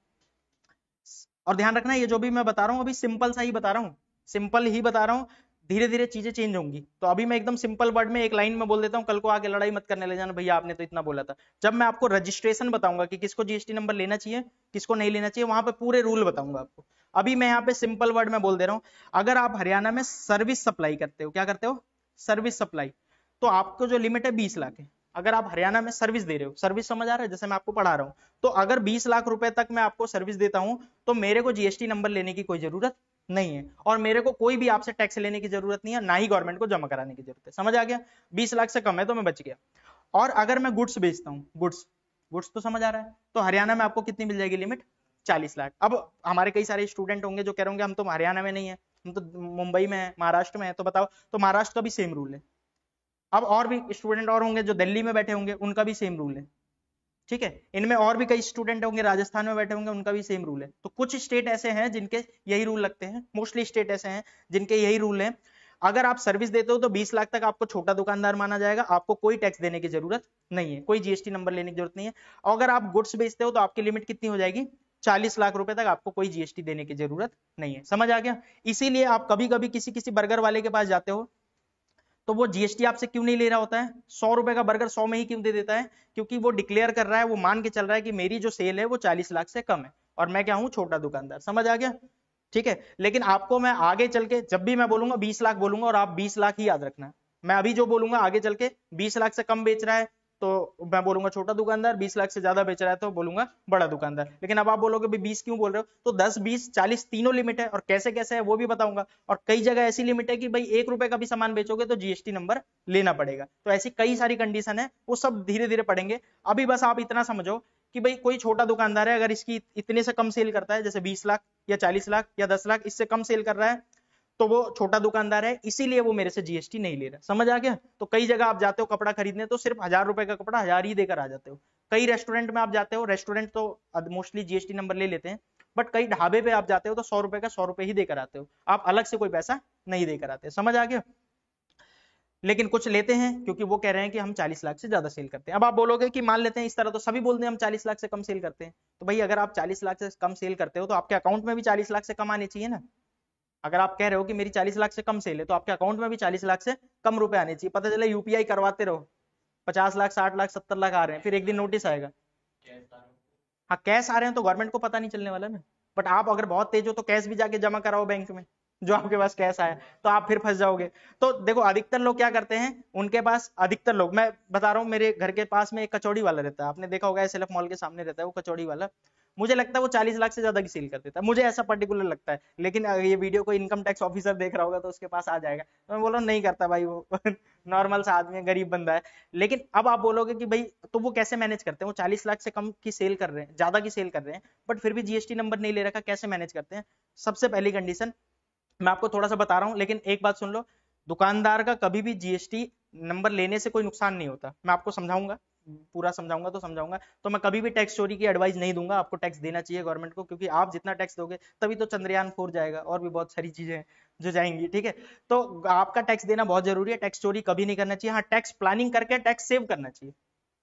और ध्यान रखना ये जो भी मैं बता रहा हूँ अभी सिंपल सा ही बता रहा हूँ सिंपल ही बता रहा हूँ धीरे धीरे चीजें चेंज होंगी तो अभी मैं एकदम सिंपल वर्ड में एक लाइन में बोल देता हूँ कल को आगे लड़ाई मत करने ले जाना भैया आपने तो इतना बोला था जब मैं आपको रजिस्ट्रेशन बताऊंगा कि किसको जीएसटी नंबर लेना चाहिए किसको नहीं लेना चाहिए वहां पर पूरे रूल बताऊंगा आपको अभी मैं यहाँ पे सिंपल वर्ड में बोल दे रहा हूँ अगर आप हरियाणा में सर्विस सप्लाई करते हो क्या करते हो सर्विस सप्लाई तो आपको जो लिमिट है बीस लाख है अगर आप हरियाणा में सर्विस दे रहे हो सर्विस समझ आ रहा है जैसे मैं आपको पढ़ा रहा हूँ तो अगर बीस लाख रुपए तक मैं आपको सर्विस देता हूँ तो मेरे को जीएसटी नंबर लेने की कोई जरूरत नहीं है और मेरे को कोई भी आपसे टैक्स लेने की जरूरत नहीं है ना ही गवर्नमेंट को जमा कराने की जरूरत है समझ आ गया बीस लाख से कम है तो मैं बच गया और अगर मैं गुड्स बेचता हूँ गुड्स गुड्स तो समझ आ रहा है तो हरियाणा में आपको कितनी मिल जाएगी लिमिट चालीस लाख अब हमारे कई सारे स्टूडेंट होंगे जो कह रहे होंगे हम तो हरियाणा में नहीं है हम तो मुंबई में है महाराष्ट्र में है तो बताओ तो महाराष्ट्र का भी सेम रूल है अब और भी स्टूडेंट और होंगे जो दिल्ली में बैठे होंगे उनका भी सेम रूल है ठीक है इनमें और भी कई स्टूडेंट होंगे राजस्थान में बैठे होंगे उनका भी सेम रूल है तो कुछ स्टेट ऐसे हैं जिनके यही रूल लगते हैं मोस्टली स्टेट ऐसे हैं जिनके यही रूल है अगर आप सर्विस देते हो तो 20 लाख तक आपको छोटा दुकानदार माना जाएगा आपको कोई टैक्स देने की जरूरत नहीं है कोई जीएसटी नंबर लेने की जरूरत नहीं है अगर आप गुड्स बेचते हो तो आपकी लिमिट कितनी हो जाएगी चालीस लाख रुपए तक आपको कोई जीएसटी देने की जरूरत नहीं है समझ आ गया इसीलिए आप कभी कभी किसी किसी बर्गर वाले के पास जाते हो तो वो जीएसटी आपसे क्यों नहीं ले रहा होता है सौ रुपए का बर्गर सौ में ही क्यों दे देता है क्योंकि वो डिक्लेयर कर रहा है वो मान के चल रहा है कि मेरी जो सेल है वो चालीस लाख से कम है और मैं क्या हूँ छोटा दुकानदार समझ आ गया ठीक है लेकिन आपको मैं आगे चल के जब भी मैं बोलूंगा बीस लाख बोलूंगा और आप बीस लाख ही याद रखना मैं अभी जो बोलूंगा आगे चल के बीस लाख से कम बेच रहा है तो मैं बोलूंगा छोटा दुकानदार बीस लाख से ज्यादा बेच रहा है तो बोलूंगा बड़ा दुकानदार लेकिन अब आप बोलोगे भी बीस क्यों बोल रहे हो तो दस बीस चालीस तीनों लिमिट है और कैसे कैसे है वो भी बताऊंगा और कई जगह ऐसी लिमिट है कि भाई एक रुपए का भी सामान बेचोगे तो जीएसटी नंबर लेना पड़ेगा तो ऐसी कई सारी कंडीशन है वो सब धीरे धीरे पड़ेंगे अभी बस आप इतना समझो कि भाई कोई छोटा दुकानदार है अगर इसकी इतने से कम सेल करता है जैसे बीस लाख या चालीस लाख या दस लाख इससे कम सेल कर रहा है तो वो छोटा दुकानदार है इसीलिए वो मेरे से जीएसटी नहीं ले रहा समझ आ गया तो कई जगह आप जाते हो कपड़ा खरीदने तो सिर्फ हजार रुपए का कपड़ा हजार ही देकर आ जाते हो कई रेस्टोरेंट में आप जाते हो रेस्टोरेंट तो मोस्टली जीएसटी नंबर ले लेते हैं बट कई ढाबे पे आप जाते हो तो सौ रुपए का सौ रुपए ही देकर आते हो आप अलग से कोई पैसा नहीं देकर आते समझ आ गया लेकिन कुछ लेते हैं क्योंकि वो कह रहे हैं कि हम 40 लाख से ज्यादा सेल करते हैं अब आप बोलोगे कि मान लेते हैं इस तरह तो सभी बोलते हैं हम 40 लाख से कम सेल करते हैं तो भाई अगर आप 40 लाख से कम सेल करते हो तो आपके अकाउंट में भी 40 लाख से कम आने चाहिए ना अगर आप कह रहे हो कि मेरी चालीस लाख से कम सेल है तो आपके अकाउंट में भी चालीस लाख से कम रुपए आने चाहिए पता चले यूपीआई करवाते रहो पचास लाख साठ लाख सत्तर लाख आ रहे हैं फिर एक दिन नोटिस आएगा हाँ कैश आ रहे हैं तो गवर्नमेंट को पता नहीं चलने वाला ना बट आप अगर बहुत तेज हो तो कैश भी जाके जमा कराओ बैंक में जो आपके पास कैश आया तो आप फिर फंस जाओगे तो देखो अधिकतर लोग क्या करते हैं उनके पास अधिकतर लोग मैं बता रहा हूँ मेरे घर के पास में एक कचौड़ी वाला रहता है आपने देखा होगा मॉल के सामने रहता है वो कचौड़ी वाला मुझे लगता है वो चालीस लाख से ज्यादा की सेल कर देता है मुझे ऐसा पर्टिकुलर लगता है लेकिन ये वीडियो को इनकम टैक्स ऑफिसर देख रहा होगा तो उसके पास आ जाएगा तो मैं बोला नहीं करता भाई वो नॉर्मल सा आदमी है गरीब बंदा है लेकिन अब आप बोलोगे कि भाई तो वो कैसे मैनेज करते हैं वो चालीस लाख से कम की सेल कर रहे हैं ज्यादा की सेल कर रहे हैं बट फिर भी जीएसटी नंबर नहीं ले रखा कैसे मैनेज करते हैं सबसे पहली कंडीशन मैं आपको थोड़ा सा बता रहा हूँ लेकिन एक बात सुन लो दुकानदार का कभी भी जीएसटी नंबर लेने से कोई नुकसान नहीं होता मैं आपको समझाऊंगा पूरा समझाऊंगा तो समझाऊंगा तो मैं कभी भी टैक्स चोरी की एडवाइस नहीं दूंगा आपको टैक्स देना चाहिए गवर्नमेंट को क्योंकि आप जितना टैक्स दोगे तभी तो चंद्रयान फोर जाएगा और भी बहुत सारी चीजें हैं जो जाएंगी ठीक है तो आपका टैक्स देना बहुत जरूरी है टैक्स चोरी कभी नहीं करना चाहिए हाँ टैक्स प्लानिंग करके टैक्स सेव करना चाहिए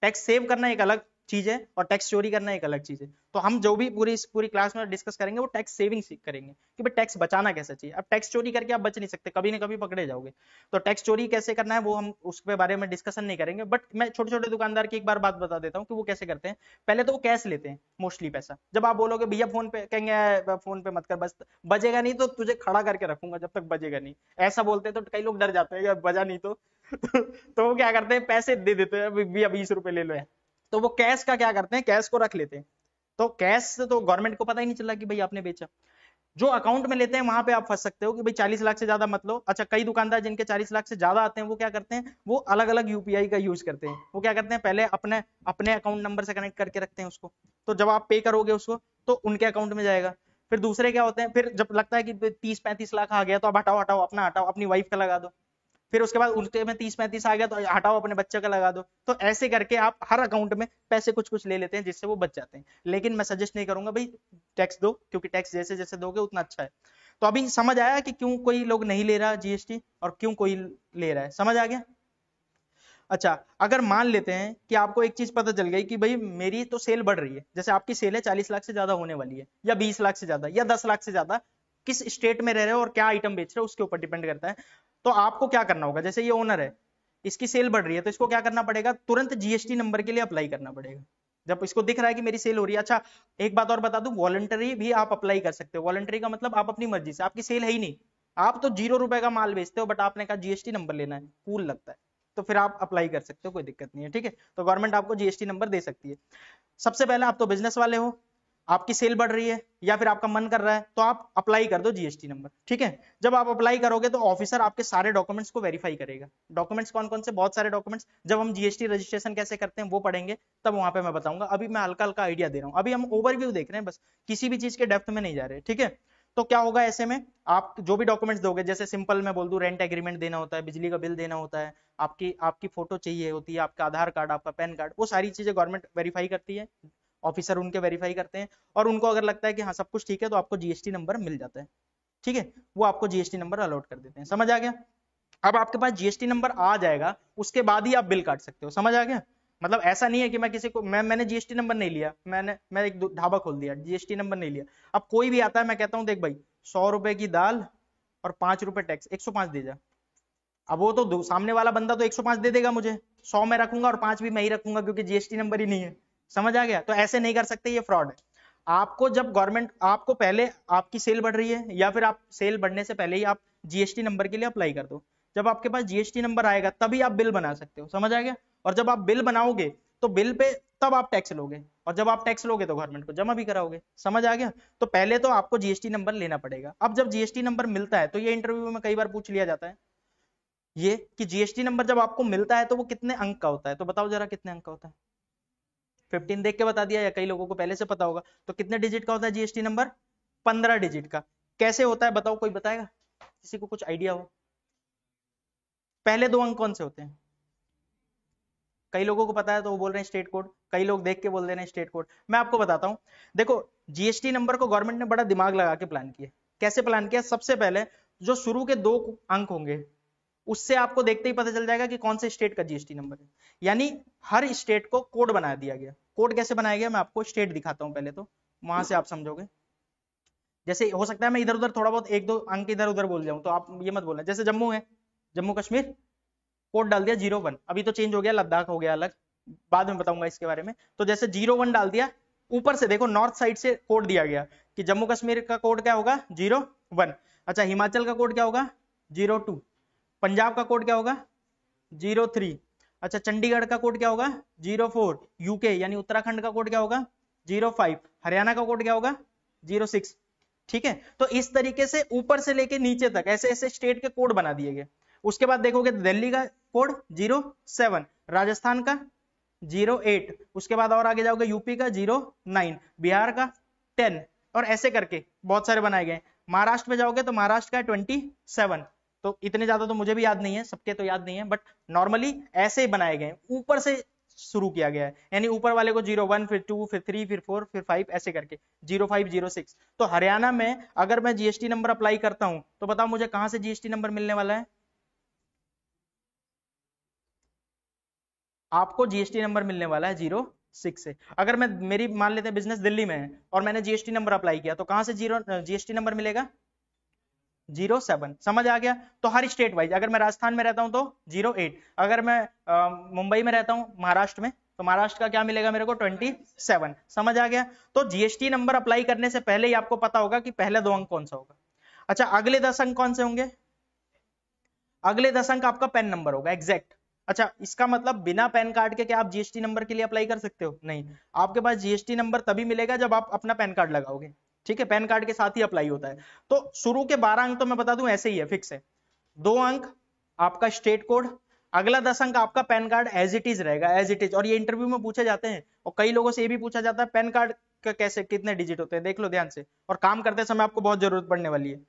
टैक्स सेव करना एक अलग चीज है और टैक्स चोरी करना एक अलग चीज है तो हम जो भी पूरी इस पूरी क्लास में डिस्कस करेंगे वो टैक्स सेविंग करेंगे कि भाई टैक्स बचाना कैसे चाहिए अब टैक्स चोरी करके आप बच नहीं सकते कभी ना कभी पकड़े जाओगे तो टैक्स चोरी कैसे करना है वो हम उसके बारे में डिस्कशन नहीं करेंगे बट मैं छोटे छोटे दुकानदार की एक बार बात बता देता हूँ कि वो कैसे करते हैं पहले तो वो कैश लेते हैं मोस्टली पैसा जब आप बोलोगे भैया फोन पे कहेंगे फोन पे मत कर बस बजेगा नहीं तो तुझे खड़ा करके रखूंगा जब तक बजेगा नहीं ऐसा बोलते हैं तो कई लोग डर जाते हैं बजा नहीं तो तो वो क्या करते हैं पैसे दे देते हैं भैया बीस रुपए ले लो यार तो वो कैश का क्या करते हैं कैश को रख लेते हैं तो कैश से तो गवर्नमेंट को पता ही नहीं चला कि भाई आपने बेचा जो अकाउंट में लेते हैं वहां पे आप फंस सकते हो कि भाई चालीस लाख से ज्यादा मत लो अच्छा कई दुकानदार जिनके चालीस लाख से ज्यादा आते हैं वो क्या करते हैं वो अलग अलग यूपीआई का यूज करते हैं वो क्या करते हैं पहले अपने अपने अकाउंट नंबर से कनेक्ट करके रखते हैं उसको तो जब आप पे करोगे उसको तो उनके अकाउंट में जाएगा फिर दूसरे क्या होते हैं फिर जब लगता है कि तीस पैंतीस लाख आ गया तो आप हटाओ हटाओ अपना हटाओ अपनी वाइफ का लगा दो फिर उसके बाद उल्टे में तीस पैंतीस आ गया तो हटाओ अपने बच्चे का लगा दो तो ऐसे करके आप हर अकाउंट में पैसे कुछ कुछ ले लेते हैं जिससे वो बच जाते हैं लेकिन मैं सजेस्ट नहीं करूंगा भाई टैक्स दो क्योंकि टैक्स जैसे जैसे दोगे उतना अच्छा है तो अभी समझ आया कि क्यों कोई लोग नहीं ले रहा जीएसटी और क्यों कोई ले रहा है समझ आ गया अच्छा अगर मान लेते हैं कि आपको एक चीज पता चल गई कि भाई मेरी तो सेल बढ़ रही है जैसे आपकी सेल है चालीस लाख से ज्यादा होने वाली है या बीस लाख से ज्यादा या दस लाख से ज्यादा किस स्टेट में रह रहे हो और क्या आइटम बेच रहे हो उसके ऊपर डिपेंड करता है तो आपको क्या करना होगा जैसे ये ओनर है इसकी सेल बढ़ रही है तो इसको क्या करना पड़ेगा तुरंत जीएसटी नंबर के लिए अप्लाई करना पड़ेगा जब इसको दिख रहा है कि मेरी सेल हो रही है अच्छा एक बात और बता दू वॉलंटरी भी आप अप्लाई कर सकते हो वॉलंटरी का मतलब आप अपनी मर्जी से आपकी सेल है ही नहीं आप तो जीरो रुपए का माल बेचते हो बट आपने कहा जीएसटी नंबर लेना है कूल लगता है तो फिर आप अप्लाई कर सकते हो कोई दिक्कत नहीं है ठीक है तो गवर्नमेंट आपको जीएसटी नंबर दे सकती है सबसे पहले आप तो बिजनेस वाले हो आपकी सेल बढ़ रही है या फिर आपका मन कर रहा है तो आप अप्लाई कर दो जीएसटी नंबर ठीक है जब आप अप्लाई करोगे तो ऑफिसर आपके सारे डॉक्यूमेंट्स को वेरीफाई करेगा डॉक्यूमेंट्स कौन कौन से बहुत सारे डॉक्यूमेंट्स जब हम जीएसटी रजिस्ट्रेशन कैसे करते हैं वो पढ़ेंगे तब वहां पे मैं बताऊंगा अभी मैं हल्का हल्का आइडिया दे रहा हूँ अभी हम ओवरव्यू देख रहे हैं बस किसी भी चीज के डेप्थ में नहीं जा रहे ठीक है तो क्या होगा ऐसे में आप जो भी डॉक्यूमेंट्स दोगे जैसे सिंपल मैं बोल दू रेंट एग्रीमेंट देना होता है बिजली का बिल देना होता है आपकी आपकी फोटो चाहिए होती है आपका आधार कार्ड आपका पैन कार्ड वो सारी चीजें गवर्नमेंट वेरीफाई करती है ऑफिसर उनके वेरीफाई करते हैं और उनको अगर लगता है कि हाँ सब कुछ ठीक है तो आपको जीएसटी नंबर मिल जाता है ठीक है वो आपको जीएसटी नंबर अलॉट कर देते हैं समझ आ गया अब आपके पास जीएसटी नंबर आ जाएगा उसके बाद ही आप बिल काट सकते हो समझ आ गया मतलब ऐसा नहीं है कि मैं किसी को मैं मैंने जीएसटी नंबर नहीं लिया मैंने मैं एक ढाबा खोल दिया जीएसटी नंबर नहीं लिया अब कोई भी आता है मैं कहता हूँ देख भाई सौ रुपए की दाल और पांच रुपए टैक्स एक सौ पांच दे जा अब वो तो सामने वाला बंदा तो एक सौ पांच दे देगा मुझे सौ में रखूंगा और पांच भी मैं ही रखूंगा क्योंकि जीएसटी नंबर ही नहीं है समझ आ गया तो ऐसे नहीं कर सकते ये फ्रॉड है आपको जब गवर्नमेंट आपको पहले आपकी सेल बढ़ रही है या फिर आप सेल बढ़ने से पहले ही आप जीएसटी नंबर के लिए अप्लाई कर दो जब आपके पास जीएसटी नंबर आएगा तभी आप बिल बना सकते हो समझ आ गया और जब आप बिल बनाओगे तो बिल पे तब आप टैक्स लोगे और जब आप टैक्स लोगे तो गवर्नमेंट को जमा भी कराओगे समझ आ गया तो पहले तो आपको जीएसटी नंबर लेना पड़ेगा अब जब जीएसटी नंबर मिलता है तो ये इंटरव्यू में कई बार पूछ लिया जाता है ये कि जीएसटी नंबर जब आपको मिलता है तो वो कितने अंक का होता है तो बताओ जरा कितने अंक का होता है 15 देख के बता दिया या कई लोगों को पहले से पता होगा तो कितने डिजिट का होता है जीएसटी नंबर 15 डिजिट का कैसे होता है बताओ कोई बताएगा किसी को कुछ आइडिया हो पहले दो अंक कौन से होते हैं कई लोगों को पता है तो वो बोल रहे हैं स्टेट कोड कई लोग देख के बोल दे रहे हैं स्टेट कोड मैं आपको बताता हूं देखो जीएसटी नंबर को गवर्नमेंट ने बड़ा दिमाग लगा के प्लान किया कैसे प्लान किया सबसे पहले जो शुरू के दो अंक होंगे उससे आपको देखते ही पता चल जाएगा कि कौन से स्टेट का जीएसटी नंबर है यानी हर स्टेट को कोड बना दिया गया कोड कैसे बनाया गया मैं आपको स्टेट दिखाता हूं पहले तो वहां से आप समझोगे जैसे हो सकता है मैं इधर उधर थोड़ा बहुत एक दो अंक इधर उधर बोल जाऊं तो आप ये मत बोलना जैसे जम्मू है जम्मू कश्मीर कोड डाल दिया जीरो वन अभी तो चेंज हो गया लद्दाख हो गया अलग बाद में बताऊंगा इसके बारे में तो जैसे जीरो वन डाल दिया ऊपर से देखो नॉर्थ साइड से कोड दिया गया कि जम्मू कश्मीर का कोड क्या होगा जीरो वन अच्छा हिमाचल का कोड क्या होगा जीरो टू पंजाब का कोड क्या होगा जीरो थ्री अच्छा चंडीगढ़ का कोड क्या होगा जीरो फोर यूके यानी उत्तराखंड का कोड क्या होगा जीरो फाइव हरियाणा का कोड क्या होगा जीरो सिक्स ठीक है तो इस तरीके से ऊपर से लेके नीचे तक ऐसे ऐसे स्टेट के कोड बना दिए गए उसके बाद देखोगे दिल्ली का कोड जीरो सेवन राजस्थान का जीरो एट उसके बाद और आगे जाओगे यूपी का जीरो नाइन बिहार का टेन और ऐसे करके बहुत सारे बनाए गए महाराष्ट्र में जाओगे तो महाराष्ट्र का ट्वेंटी सेवन तो इतने ज्यादा तो मुझे भी याद नहीं है सबके तो याद नहीं है बट नॉर्मली ऐसे बनाए गए ऊपर से शुरू किया गया है यानी ऊपर वाले को जीरो वन फिर टू फिर थ्री फिर फोर फिर फाइव ऐसे करके जीरो फाइव जीरो सिक्स तो हरियाणा में अगर मैं जीएसटी नंबर अप्लाई करता हूं तो बताओ मुझे कहां से जीएसटी नंबर मिलने वाला है आपको जीएसटी नंबर मिलने वाला है जीरो सिक्स से अगर मैं मेरी मान लेते हैं बिजनेस दिल्ली में है और मैंने जीएसटी नंबर अप्लाई किया तो कहां से जीरो जीएसटी नंबर मिलेगा जीरो सेवन समझ आ गया तो हर स्टेट वाइज अगर मैं राजस्थान में रहता हूं तो जीरो एट अगर मैं मुंबई में रहता हूं महाराष्ट्र में तो महाराष्ट्र का क्या मिलेगा मेरे को ट्वेंटी सेवन समझ आ गया तो जीएसटी नंबर अप्लाई करने से पहले ही आपको पता होगा कि पहले दो अंक कौन सा होगा अच्छा अगले दस अंक कौन से होंगे अगले दस अंक आपका पेन नंबर होगा एग्जैक्ट अच्छा इसका मतलब बिना पैन कार्ड के क्या आप जीएसटी नंबर के लिए अप्लाई कर सकते हो नहीं आपके पास जीएसटी नंबर तभी मिलेगा जब आप अपना पैन कार्ड लगाओगे ठीक है पैन कार्ड के साथ ही अप्लाई होता है तो शुरू के बारह अंक तो मैं बता दूं ऐसे ही है फिक्स है दो अंक आपका स्टेट कोड अगला दस अंक आपका PAN card as it is रहेगा एज इट इज और ये इंटरव्यू में पूछे जाते हैं और कई लोगों से ये भी पूछा जाता है पैन कार्ड का कैसे कितने डिजिट होते हैं देख लो ध्यान से और काम करते समय आपको बहुत जरूरत पड़ने वाली है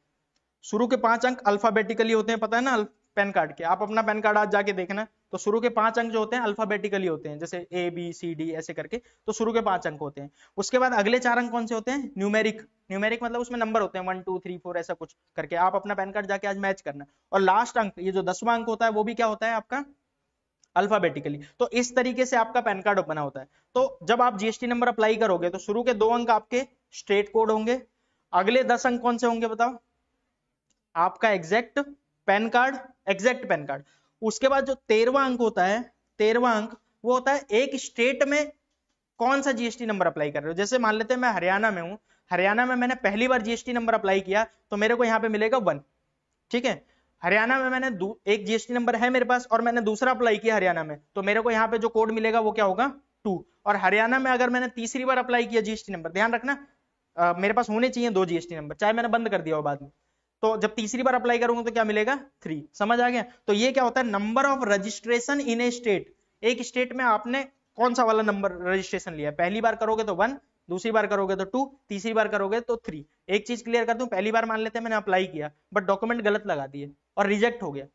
शुरू के पांच अंक अल्फाबेटिकली होते हैं पता है ना पैन कार्ड के आप अपना पैन कार्ड आज जाके देखना तो शुरू के पांच अंक जो होते हैं अल्फाबेटिकली होते हैं जैसे ए बी सी डी ऐसे करके तो शुरू के पांच अंक होते हैं उसके बाद अगले चार अंक कौन से होते हैं न्यूमेरिक न्यूमेरिक मतलब उसमें नंबर होते हैं वन टू थ्री फोर ऐसा कुछ करके आप अपना पैन कार्ड जाके आज मैच करना और लास्ट अंक ये जो दसवां अंक होता है वो भी क्या होता है आपका अल्फाबेटिकली तो इस तरीके से आपका पैन कार्ड बना होता है तो जब आप जीएसटी नंबर अप्लाई करोगे तो शुरू के दो अंक आपके स्ट्रेट कोड होंगे अगले दस अंक कौन से होंगे बताओ आपका exact PAN card exact PAN card उसके बाद जो तेरवा अंक होता है तेरवा अंक वो होता है एक स्टेट में कौन सा जीएसटी नंबर अप्लाई कर रहे हो जैसे मान लेते हैं मैं हरियाणा में हूं हरियाणा में मैंने पहली बार जीएसटी नंबर अप्लाई किया तो मेरे को यहाँ पे मिलेगा वन ठीक है हरियाणा में मैंने एक जीएसटी नंबर है मेरे पास और मैंने दूसरा अप्लाई किया हरियाणा में तो मेरे को यहाँ पे जो कोड मिलेगा वो क्या होगा टू और हरियाणा में अगर मैंने तीसरी बार अप्लाई किया जीएसटी नंबर ध्यान रखना आ, मेरे पास होने चाहिए दो जीएसटी नंबर चाहे मैंने बंद कर दिया हो बाद में तो जब तीसरी बार अप्लाई करूंगा तो क्या मिलेगा थ्री समझ आ गया तो ये क्या होता है number of registration in a state एक स्टेट में आपने कौन सा वाला नंबर रजिस्ट्रेशन लिया पहली बार करोगे तो वन दूसरी बार करोगे तो टू तीसरी बार करोगे तो थ्री एक चीज क्लियर कर दूं पहली बार मान लेते हैं मैंने अप्लाई किया बट डॉक्यूमेंट गलत लगा दिए और रिजेक्ट हो गया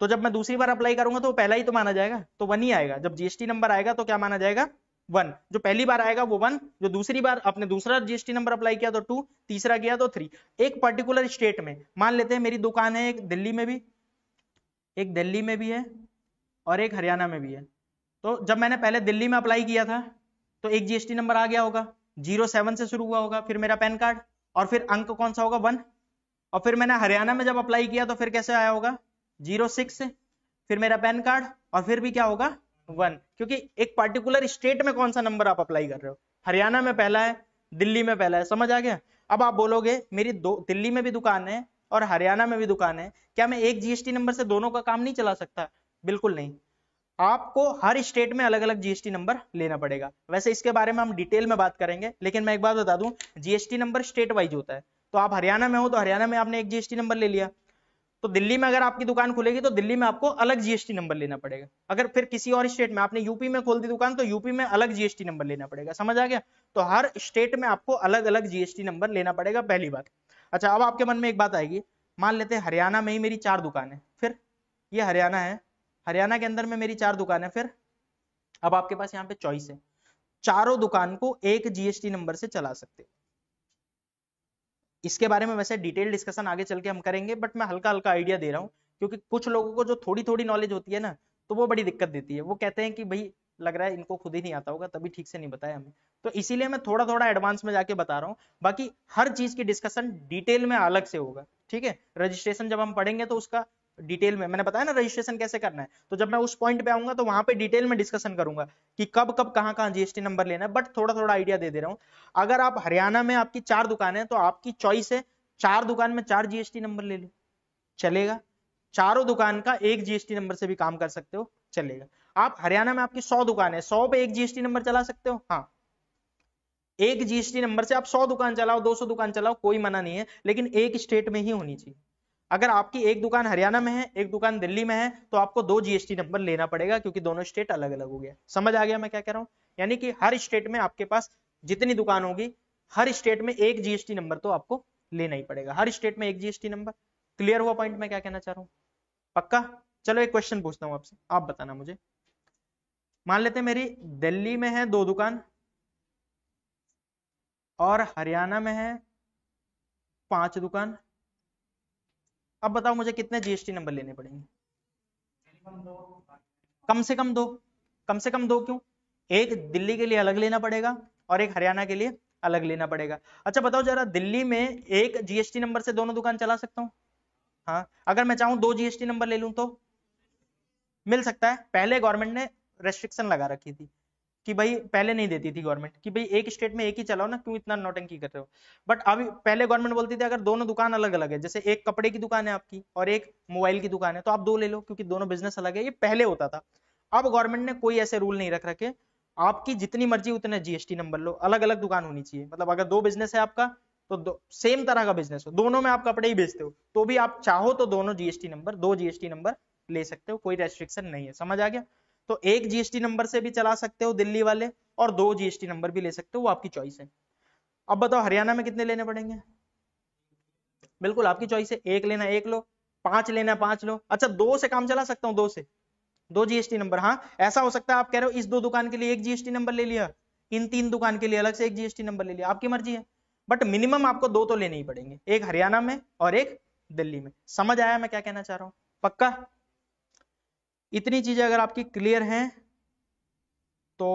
तो जब मैं दूसरी बार अप्लाई करूंगा तो पहला ही तो माना जाएगा तो वन ही आएगा जब जीएसटी नंबर आएगा तो क्या माना जाएगा वन जो पहली बार आएगा वो वन जो दूसरी बार आपने दूसरा जीएसटी नंबर अप्लाई किया तो टू तीसरा किया तो थ्री एक पर्टिकुलर स्टेट में मान लेते हैं मेरी दुकान है एक दिल्ली में भी एक दिल्ली में भी है और एक हरियाणा में भी है तो जब मैंने पहले दिल्ली में अप्लाई किया था तो एक जीएसटी नंबर आ गया होगा जीरो सेवन से शुरू हुआ होगा फिर मेरा पैन कार्ड और फिर अंक कौन सा होगा वन और फिर मैंने हरियाणा में जब अप्लाई किया तो फिर कैसे आया होगा जीरो सिक्स से फिर मेरा पैन कार्ड और फिर भी क्या होगा वन क्योंकि एक पार्टिकुलर स्टेट में कौन सा नंबर आप अप्लाई कर रहे हो हरियाणा में पहला है दिल्ली में पहला है समझ आ गया अब आप बोलोगे मेरी दो दिल्ली में भी दुकान है और हरियाणा में भी दुकान है क्या मैं एक जीएसटी नंबर से दोनों का काम नहीं चला सकता बिल्कुल नहीं आपको हर स्टेट में अलग अलग जीएसटी नंबर लेना पड़ेगा वैसे इसके बारे में हम डिटेल में बात करेंगे लेकिन मैं एक बात बता दूं जीएसटी नंबर स्टेट वाइज होता है तो आप हरियाणा में हो तो हरियाणा में आपने एक जीएसटी नंबर ले लिया तो दिल्ली में अगर आपकी दुकान खुलेगी तो दिल्ली में आपको अलग जीएसटी नंबर लेना पड़ेगा अगर फिर किसी और स्टेट में आपने यूपी में खोल दी दुकान तो यूपी में अलग जीएसटी नंबर लेना पड़ेगा समझ आ गया तो हर स्टेट में आपको अलग अलग जीएसटी नंबर लेना पड़ेगा पहली बात अच्छा अब आपके मन में एक बात आएगी मान लेते हैं हरियाणा में ही मेरी चार दुकान है फिर ये हरियाणा है हरियाणा के अंदर में मेरी चार दुकान है फिर अब आपके पास यहाँ पे चॉइस है चारों दुकान को एक जीएसटी नंबर से चला सकते हो इसके बारे में वैसे डिटेल डिस्कशन आगे चल के हम करेंगे बट मैं हल्का हल्का आइडिया दे रहा हूँ क्योंकि कुछ लोगों को जो थोड़ी थोड़ी नॉलेज होती है ना तो वो बड़ी दिक्कत देती है वो कहते हैं कि भाई लग रहा है इनको खुद ही नहीं आता होगा तभी ठीक से नहीं बताया हमें तो इसीलिए मैं थोड़ा थोड़ा एडवांस में जाके बता रहा हूँ बाकी हर चीज की डिस्कशन डिटेल में अलग से होगा ठीक है रजिस्ट्रेशन जब हम पढ़ेंगे तो उसका डिटेल में मैंने बताया ना रजिस्ट्रेशन कैसे करना है तो जब मैं उस पॉइंट पे आऊंगा तो वहां पे डिटेल में डिस्कशन करूंगा कि कब कब कहां कहां जीएसटी नंबर लेना है बट थोड़ा थोड़ा आइडिया दे दे रहा हूं अगर आप हरियाणा में आपकी चार दुकान है तो आपकी चॉइस है चार दुकान में चार जीएसटी नंबर ले लो चलेगा चारों दुकान का एक जीएसटी नंबर से भी काम कर सकते हो चलेगा आप हरियाणा में आपकी सौ दुकान है सौ पे एक जीएसटी नंबर चला सकते हो हाँ एक जीएसटी नंबर से आप सौ दुकान चलाओ दो सौ दुकान चलाओ कोई मना नहीं है लेकिन एक स्टेट में ही होनी चाहिए अगर आपकी एक दुकान हरियाणा में है एक दुकान दिल्ली में है तो आपको दो जीएसटी नंबर लेना पड़ेगा क्योंकि दोनों स्टेट अलग अलग हो गया समझ आ गया मैं क्या कह रहा हूँ यानी कि हर स्टेट में आपके पास जितनी दुकान होगी हर स्टेट में एक जीएसटी नंबर तो आपको लेना ही पड़ेगा हर स्टेट में एक जीएसटी नंबर क्लियर हुआ पॉइंट मैं क्या कहना चाह रहा हूँ पक्का चलो एक क्वेश्चन पूछता हूँ आपसे आप बताना मुझे मान लेते हैं मेरी दिल्ली में है दो दुकान और हरियाणा में है पांच दुकान अब बताओ मुझे कितने जीएसटी नंबर लेने पड़ेंगे कम से कम दो कम से कम दो क्यों एक दिल्ली के लिए अलग लेना पड़ेगा और एक हरियाणा के लिए अलग लेना पड़ेगा अच्छा बताओ जरा दिल्ली में एक जीएसटी नंबर से दोनों दुकान चला सकता हूँ हाँ अगर मैं चाहूँ दो जीएसटी नंबर ले लूँ तो मिल सकता है पहले गवर्नमेंट ने रेस्ट्रिक्शन लगा रखी थी कि भाई पहले नहीं देती थी गवर्नमेंट कि भाई एक स्टेट में एक ही चलाओ ना क्यों इतना नोटंकी कर रहे हो बट अभी पहले गवर्नमेंट बोलती थी अगर दोनों दुकान अलग अलग है जैसे एक कपड़े की दुकान है आपकी और एक मोबाइल की दुकान है तो आप दो ले लो क्योंकि दोनों बिजनेस अलग है ये पहले होता था अब गवर्नमेंट ने कोई ऐसे रूल नहीं रख रखे आपकी जितनी मर्जी उतना जीएसटी नंबर लो अलग अलग दुकान होनी चाहिए मतलब अगर दो बिजनेस है आपका तो दो, सेम तरह का बिजनेस हो दोनों में आप कपड़े ही बेचते हो तो भी आप चाहो तो दोनों जीएसटी नंबर दो जीएसटी नंबर ले सकते हो कोई रेस्ट्रिक्शन नहीं है समझ आ गया तो एक जीएसटी नंबर से भी चला सकते हो दिल्ली वाले और दो जीएसटी नंबर भी ले सकते हो वो आपकी चॉइस है अब बताओ हरियाणा में कितने लेने पड़ेंगे बिल्कुल आपकी चॉइस है एक लेना एक लो पांच लेना पांच लो अच्छा दो से काम चला सकता हूँ दो से दो जीएसटी नंबर हाँ ऐसा हो सकता है आप कह रहे हो इस दो दुकान के लिए एक जीएसटी नंबर ले लिया इन तीन दुकान के लिए अलग से एक जीएसटी नंबर ले लिया आपकी मर्जी है बट मिनिमम आपको दो तो लेने ही पड़ेंगे एक हरियाणा में और एक दिल्ली में समझ आया मैं क्या कहना चाह रहा हूँ पक्का इतनी चीजें अगर आपकी क्लियर हैं तो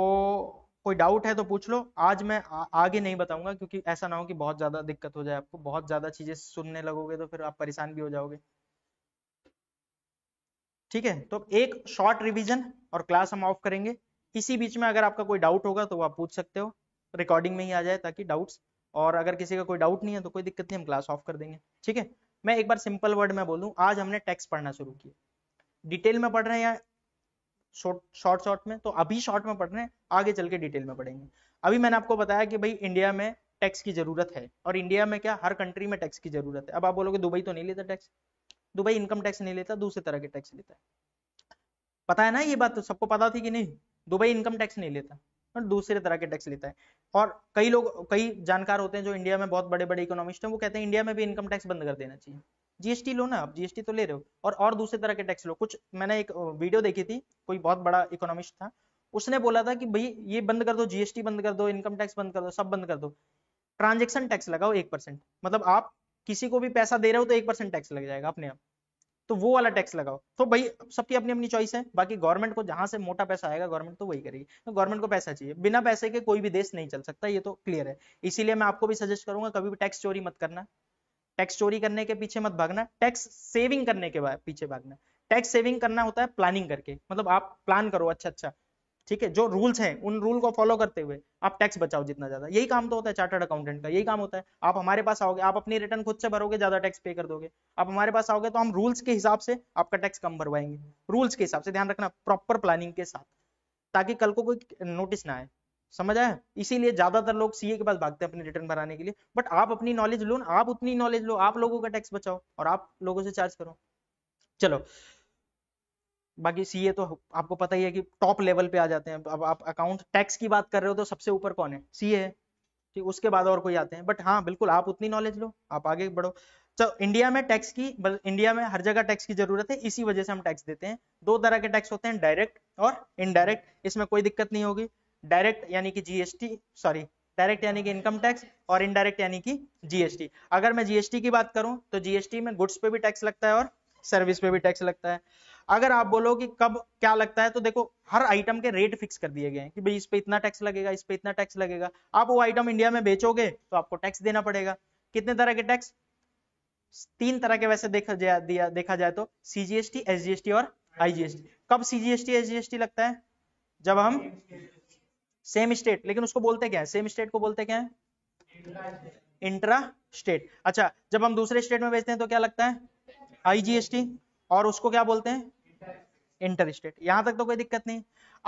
कोई डाउट है तो पूछ लो आज मैं आ, आगे नहीं बताऊंगा क्योंकि ऐसा ना हो कि बहुत ज्यादा दिक्कत हो जाए आपको बहुत ज्यादा चीजें सुनने लगोगे तो फिर आप परेशान भी हो जाओगे ठीक है तो एक शॉर्ट रिवीजन और क्लास हम ऑफ करेंगे इसी बीच में अगर आपका कोई डाउट होगा तो आप पूछ सकते हो रिकॉर्डिंग में ही आ जाए ताकि डाउट्स और अगर किसी का कोई डाउट नहीं है तो कोई दिक्कत नहीं हम क्लास ऑफ कर देंगे ठीक है मैं एक बार सिंपल वर्ड में बोलूँ आज हमने टेक्स्ट पढ़ना शुरू किया डिटेल में पढ़ रहे हैं या शॉर्ट शॉर्ट शॉर्ट में तो अभी शॉर्ट में पढ़ रहे हैं आगे चल के डिटेल में पढ़ेंगे अभी मैंने आपको बताया कि भाई इंडिया में टैक्स की जरूरत है और इंडिया में क्या हर कंट्री में टैक्स की जरूरत है अब आप बोलोगे दुबई तो नहीं लेता टैक्स दुबई इनकम टैक्स नहीं लेता दूसरे तरह के टैक्स लेता है पता है ना ये बात तो सबको पता थी कि नहीं दुबई इनकम टैक्स नहीं लेता और दूसरे तरह के टैक्स लेता है और कई लोग कई जानकार होते हैं जो इंडिया में बहुत बड़े बड़े इकोनॉमिस्ट हैं वो कहते हैं इंडिया में भी इनकम टैक्स बंद कर देना चाहिए जीएसटी लो ना आप जीएसटी तो ले रहे हो और और दूसरे तरह के टैक्स लो कुछ मैंने एक वीडियो देखी थी कोई बहुत बड़ा इकोनॉमिस्ट था उसने बोला था कि भाई ये बंद कर दो जीएसटी बंद कर दो इनकम टैक्स बंद कर दो सब बंद कर दो ट्रांजेक्शन टैक्स लगाओ एक परसेंट मतलब आप किसी को भी पैसा दे रहे हो तो एक परसेंट टैक्स लग जाएगा अपने आप तो वो वाला टैक्स लगाओ तो भाई सबकी अपनी अपनी चॉइस है बाकी गवर्नमेंट को जहां से मोटा पैसा आएगा गवर्नमेंट तो वही करेगी तो गवर्नमेंट को पैसा चाहिए बिना पैसे के कोई भी देश नहीं चल सकता ये तो क्लियर है इसीलिए मैं आपको भी सजेस्ट करूंगा कभी भी टैक्स चोरी मत करना टैक्स चोरी करने के पीछे मत भागना टैक्स सेविंग करने के पीछे भागना टैक्स सेविंग करना होता है प्लानिंग करके मतलब आप प्लान करो अच्छा अच्छा ठीक है जो रूल्स हैं उन रूल को फॉलो करते हुए आप टैक्स बचाओ जितना ज्यादा यही काम तो होता है चार्टर्ड अकाउंटेंट का यही काम होता है आप हमारे पास आओगे आप अपनी रिटर्न खुद से भरोगे ज्यादा टैक्स पे कर दोगे आप हमारे पास आओगे तो हम रूल्स के हिसाब से आपका टैक्स कम भरवाएंगे रूल्स के हिसाब से ध्यान रखना प्रॉपर प्लानिंग के साथ ताकि कल को कोई नोटिस ना आए समझ आया इसीलिए ज्यादातर लोग सीए के पास भागते हैं अपने रिटर्न भराने के लिए बट आप अपनी नॉलेज लो आप उतनी नॉलेज लो आप लोगों का टैक्स बचाओ और आप लोगों से चार्ज करो चलो बाकी सीए तो आपको पता ही है कि टॉप लेवल पे आ जाते हैं अब आप अकाउंट टैक्स की बात कर रहे हो तो सबसे ऊपर कौन है सीए है ठीक उसके बाद और कोई आते हैं बट हाँ बिल्कुल आप उतनी नॉलेज लो आप आगे बढ़ो तो इंडिया में टैक्स की इंडिया में हर जगह टैक्स की जरूरत है इसी वजह से हम टैक्स देते हैं दो तरह के टैक्स होते हैं डायरेक्ट और इनडायरेक्ट इसमें कोई दिक्कत नहीं होगी डायरेक्ट यानी कि जीएसटी सॉरी डायरेक्ट यानी कि इनकम टैक्स और इनडायरेक्ट यानी कि जीएसटी अगर मैं जीएसटी की बात करूं तो जीएसटी में गुड्स पे भी टैक्स लगता है और सर्विस पे भी टैक्स लगता है अगर आप बोलो कि कब क्या लगता है तो देखो हर आइटम के रेट फिक्स कर दिए गए हैं कि भाई इस पे इतना टैक्स लगेगा इस पे इतना टैक्स लगेगा आप वो आइटम इंडिया में बेचोगे तो आपको टैक्स देना पड़ेगा कितने तरह के टैक्स तीन तरह के वैसे देखा जाए दिया देखा जाए तो सीजीएसटी एसजीएसटी और आईजीएसटी कब सीजीएसटी एसजीएसटी लगता है जब हम सेम स्टेट लेकिन उसको बोलते क्या है सेम स्टेट को बोलते क्या है इंट्रा स्टेट अच्छा जब हम दूसरे स्टेट में भेजते हैं तो क्या लगता है आईजीएसटी और उसको क्या बोलते हैं इंटर स्टेट यहां तक तो कोई दिक्कत नहीं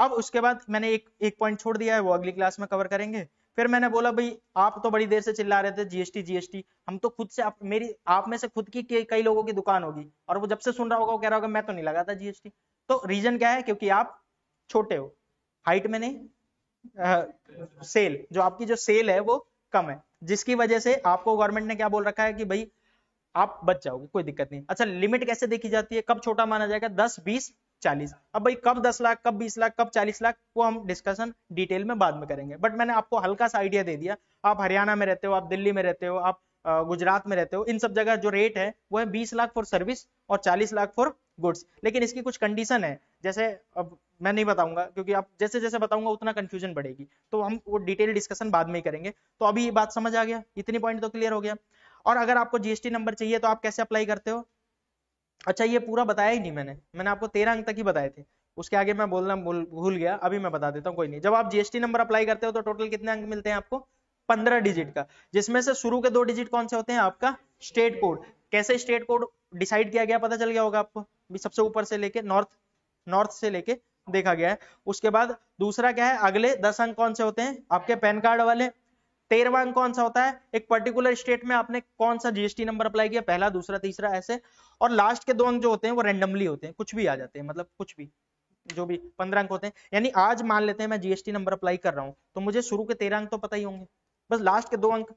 अब उसके बाद मैंने एक एक पॉइंट छोड़ दिया है वो अगली क्लास में कवर करेंगे फिर मैंने बोला भाई आप तो बड़ी देर से चिल्ला रहे थे जीएसटी जीएसटी हम तो खुद से आप मेरी आप में से खुद की कई लोगों की दुकान होगी और वो जब से सुन रहा होगा वो कह रहा होगा मैं तो नहीं लगा था जीएसटी तो रीजन क्या है क्योंकि आप छोटे हो हाइट में नहीं सेल जो आपकी जो सेल है वो कम है जिसकी वजह से आपको गवर्नमेंट ने क्या बोल रखा है कि भाई आप बच जाओगे कोई दिक्कत नहीं अच्छा लिमिट कैसे देखी जाती है कब छोटा माना जाएगा दस बीस चालीस अब भाई कब दस लाख कब बीस लाख कब चालीस लाख वो हम डिस्कशन डिटेल में बाद में करेंगे बट मैंने आपको हल्का सा आइडिया दे दिया आप हरियाणा में रहते हो आप दिल्ली में रहते हो आप गुजरात में रहते हो इन सब जगह जो रेट है वो है बीस लाख फॉर सर्विस और चालीस लाख फॉर गुड्स लेकिन इसकी कुछ कंडीशन है जैसे अब मैं नहीं बताऊंगा क्योंकि आप जैसे जैसे बताऊंगा उतना कंफ्यूजन बढ़ेगी तो हम वो डिटेल डिस्कशन बाद में ही करेंगे तो अभी ये बात समझ आ गया इतनी पॉइंट तो क्लियर हो गया और अगर आपको जीएसटी नंबर चाहिए तो आप कैसे अप्लाई करते हो अच्छा ये पूरा बताया ही नहीं मैंने मैंने आपको तेरह अंक तक ही बताए थे उसके आगे मैं बोलना भूल गया अभी मैं बता देता हूँ कोई नहीं जब आप जीएसटी नंबर अप्लाई करते हो तो टोटल कितने अंक मिलते हैं आपको पंद्रह डिजिट का जिसमें से शुरू के दो डिजिट कौन से होते हैं आपका स्टेट कोड कैसे स्टेट कोड डिसाइड किया गया पता चल गया होगा आपको सबसे ऊपर से लेके नॉर्थ नॉर्थ से लेके देखा गया है उसके बाद दूसरा क्या है अगले दस अंक कौन से होते हैं आपके पैन कार्ड वाले तेरहवा अंक कौन सा होता है एक पर्टिकुलर स्टेट में आपने कौन सा जीएसटी नंबर अप्लाई किया पहला दूसरा तीसरा ऐसे और लास्ट के दो अंक जो होते हैं वो रेंडमली होते हैं कुछ भी आ जाते हैं मतलब कुछ भी जो भी पंद्रह अंक होते हैं यानी आज मान लेते हैं मैं जीएसटी नंबर अप्लाई कर रहा हूँ तो मुझे शुरू के तेरह अंक तो पता ही होंगे बस लास्ट के दो अंक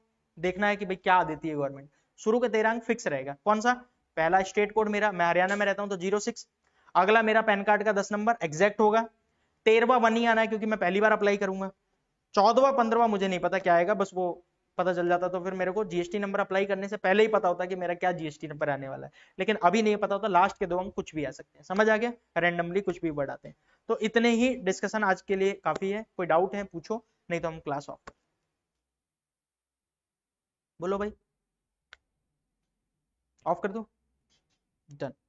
देखना है कि भाई क्या देती है गवर्नमेंट शुरू के तेरह अंक फिक्स रहेगा कौन सा पहला स्टेट कोड मेरा मैं हरियाणा में रहता हूँ तो जीरो सिक्स अगला मेरा पैन कार्ड का दस नंबर एग्जैक्ट होगा तेरवा वन ही आना है क्योंकि मैं पहली बार अप्लाई करूंगा चौदवा पंद्रवा मुझे नहीं पता क्या आएगा बस वो पता चल जाता तो फिर मेरे को जीएसटी नंबर अप्लाई करने से पहले ही पता होता कि मेरा क्या जीएसटी नंबर आने वाला है लेकिन अभी नहीं पता होता लास्ट के दो अंक कुछ भी आ सकते हैं समझ आ गया रेंडमली कुछ भी वर्ड आते हैं तो इतने ही डिस्कशन आज के लिए काफी है कोई डाउट है पूछो नहीं तो हम क्लास ऑफ बोलो भाई ऑफ कर दो डन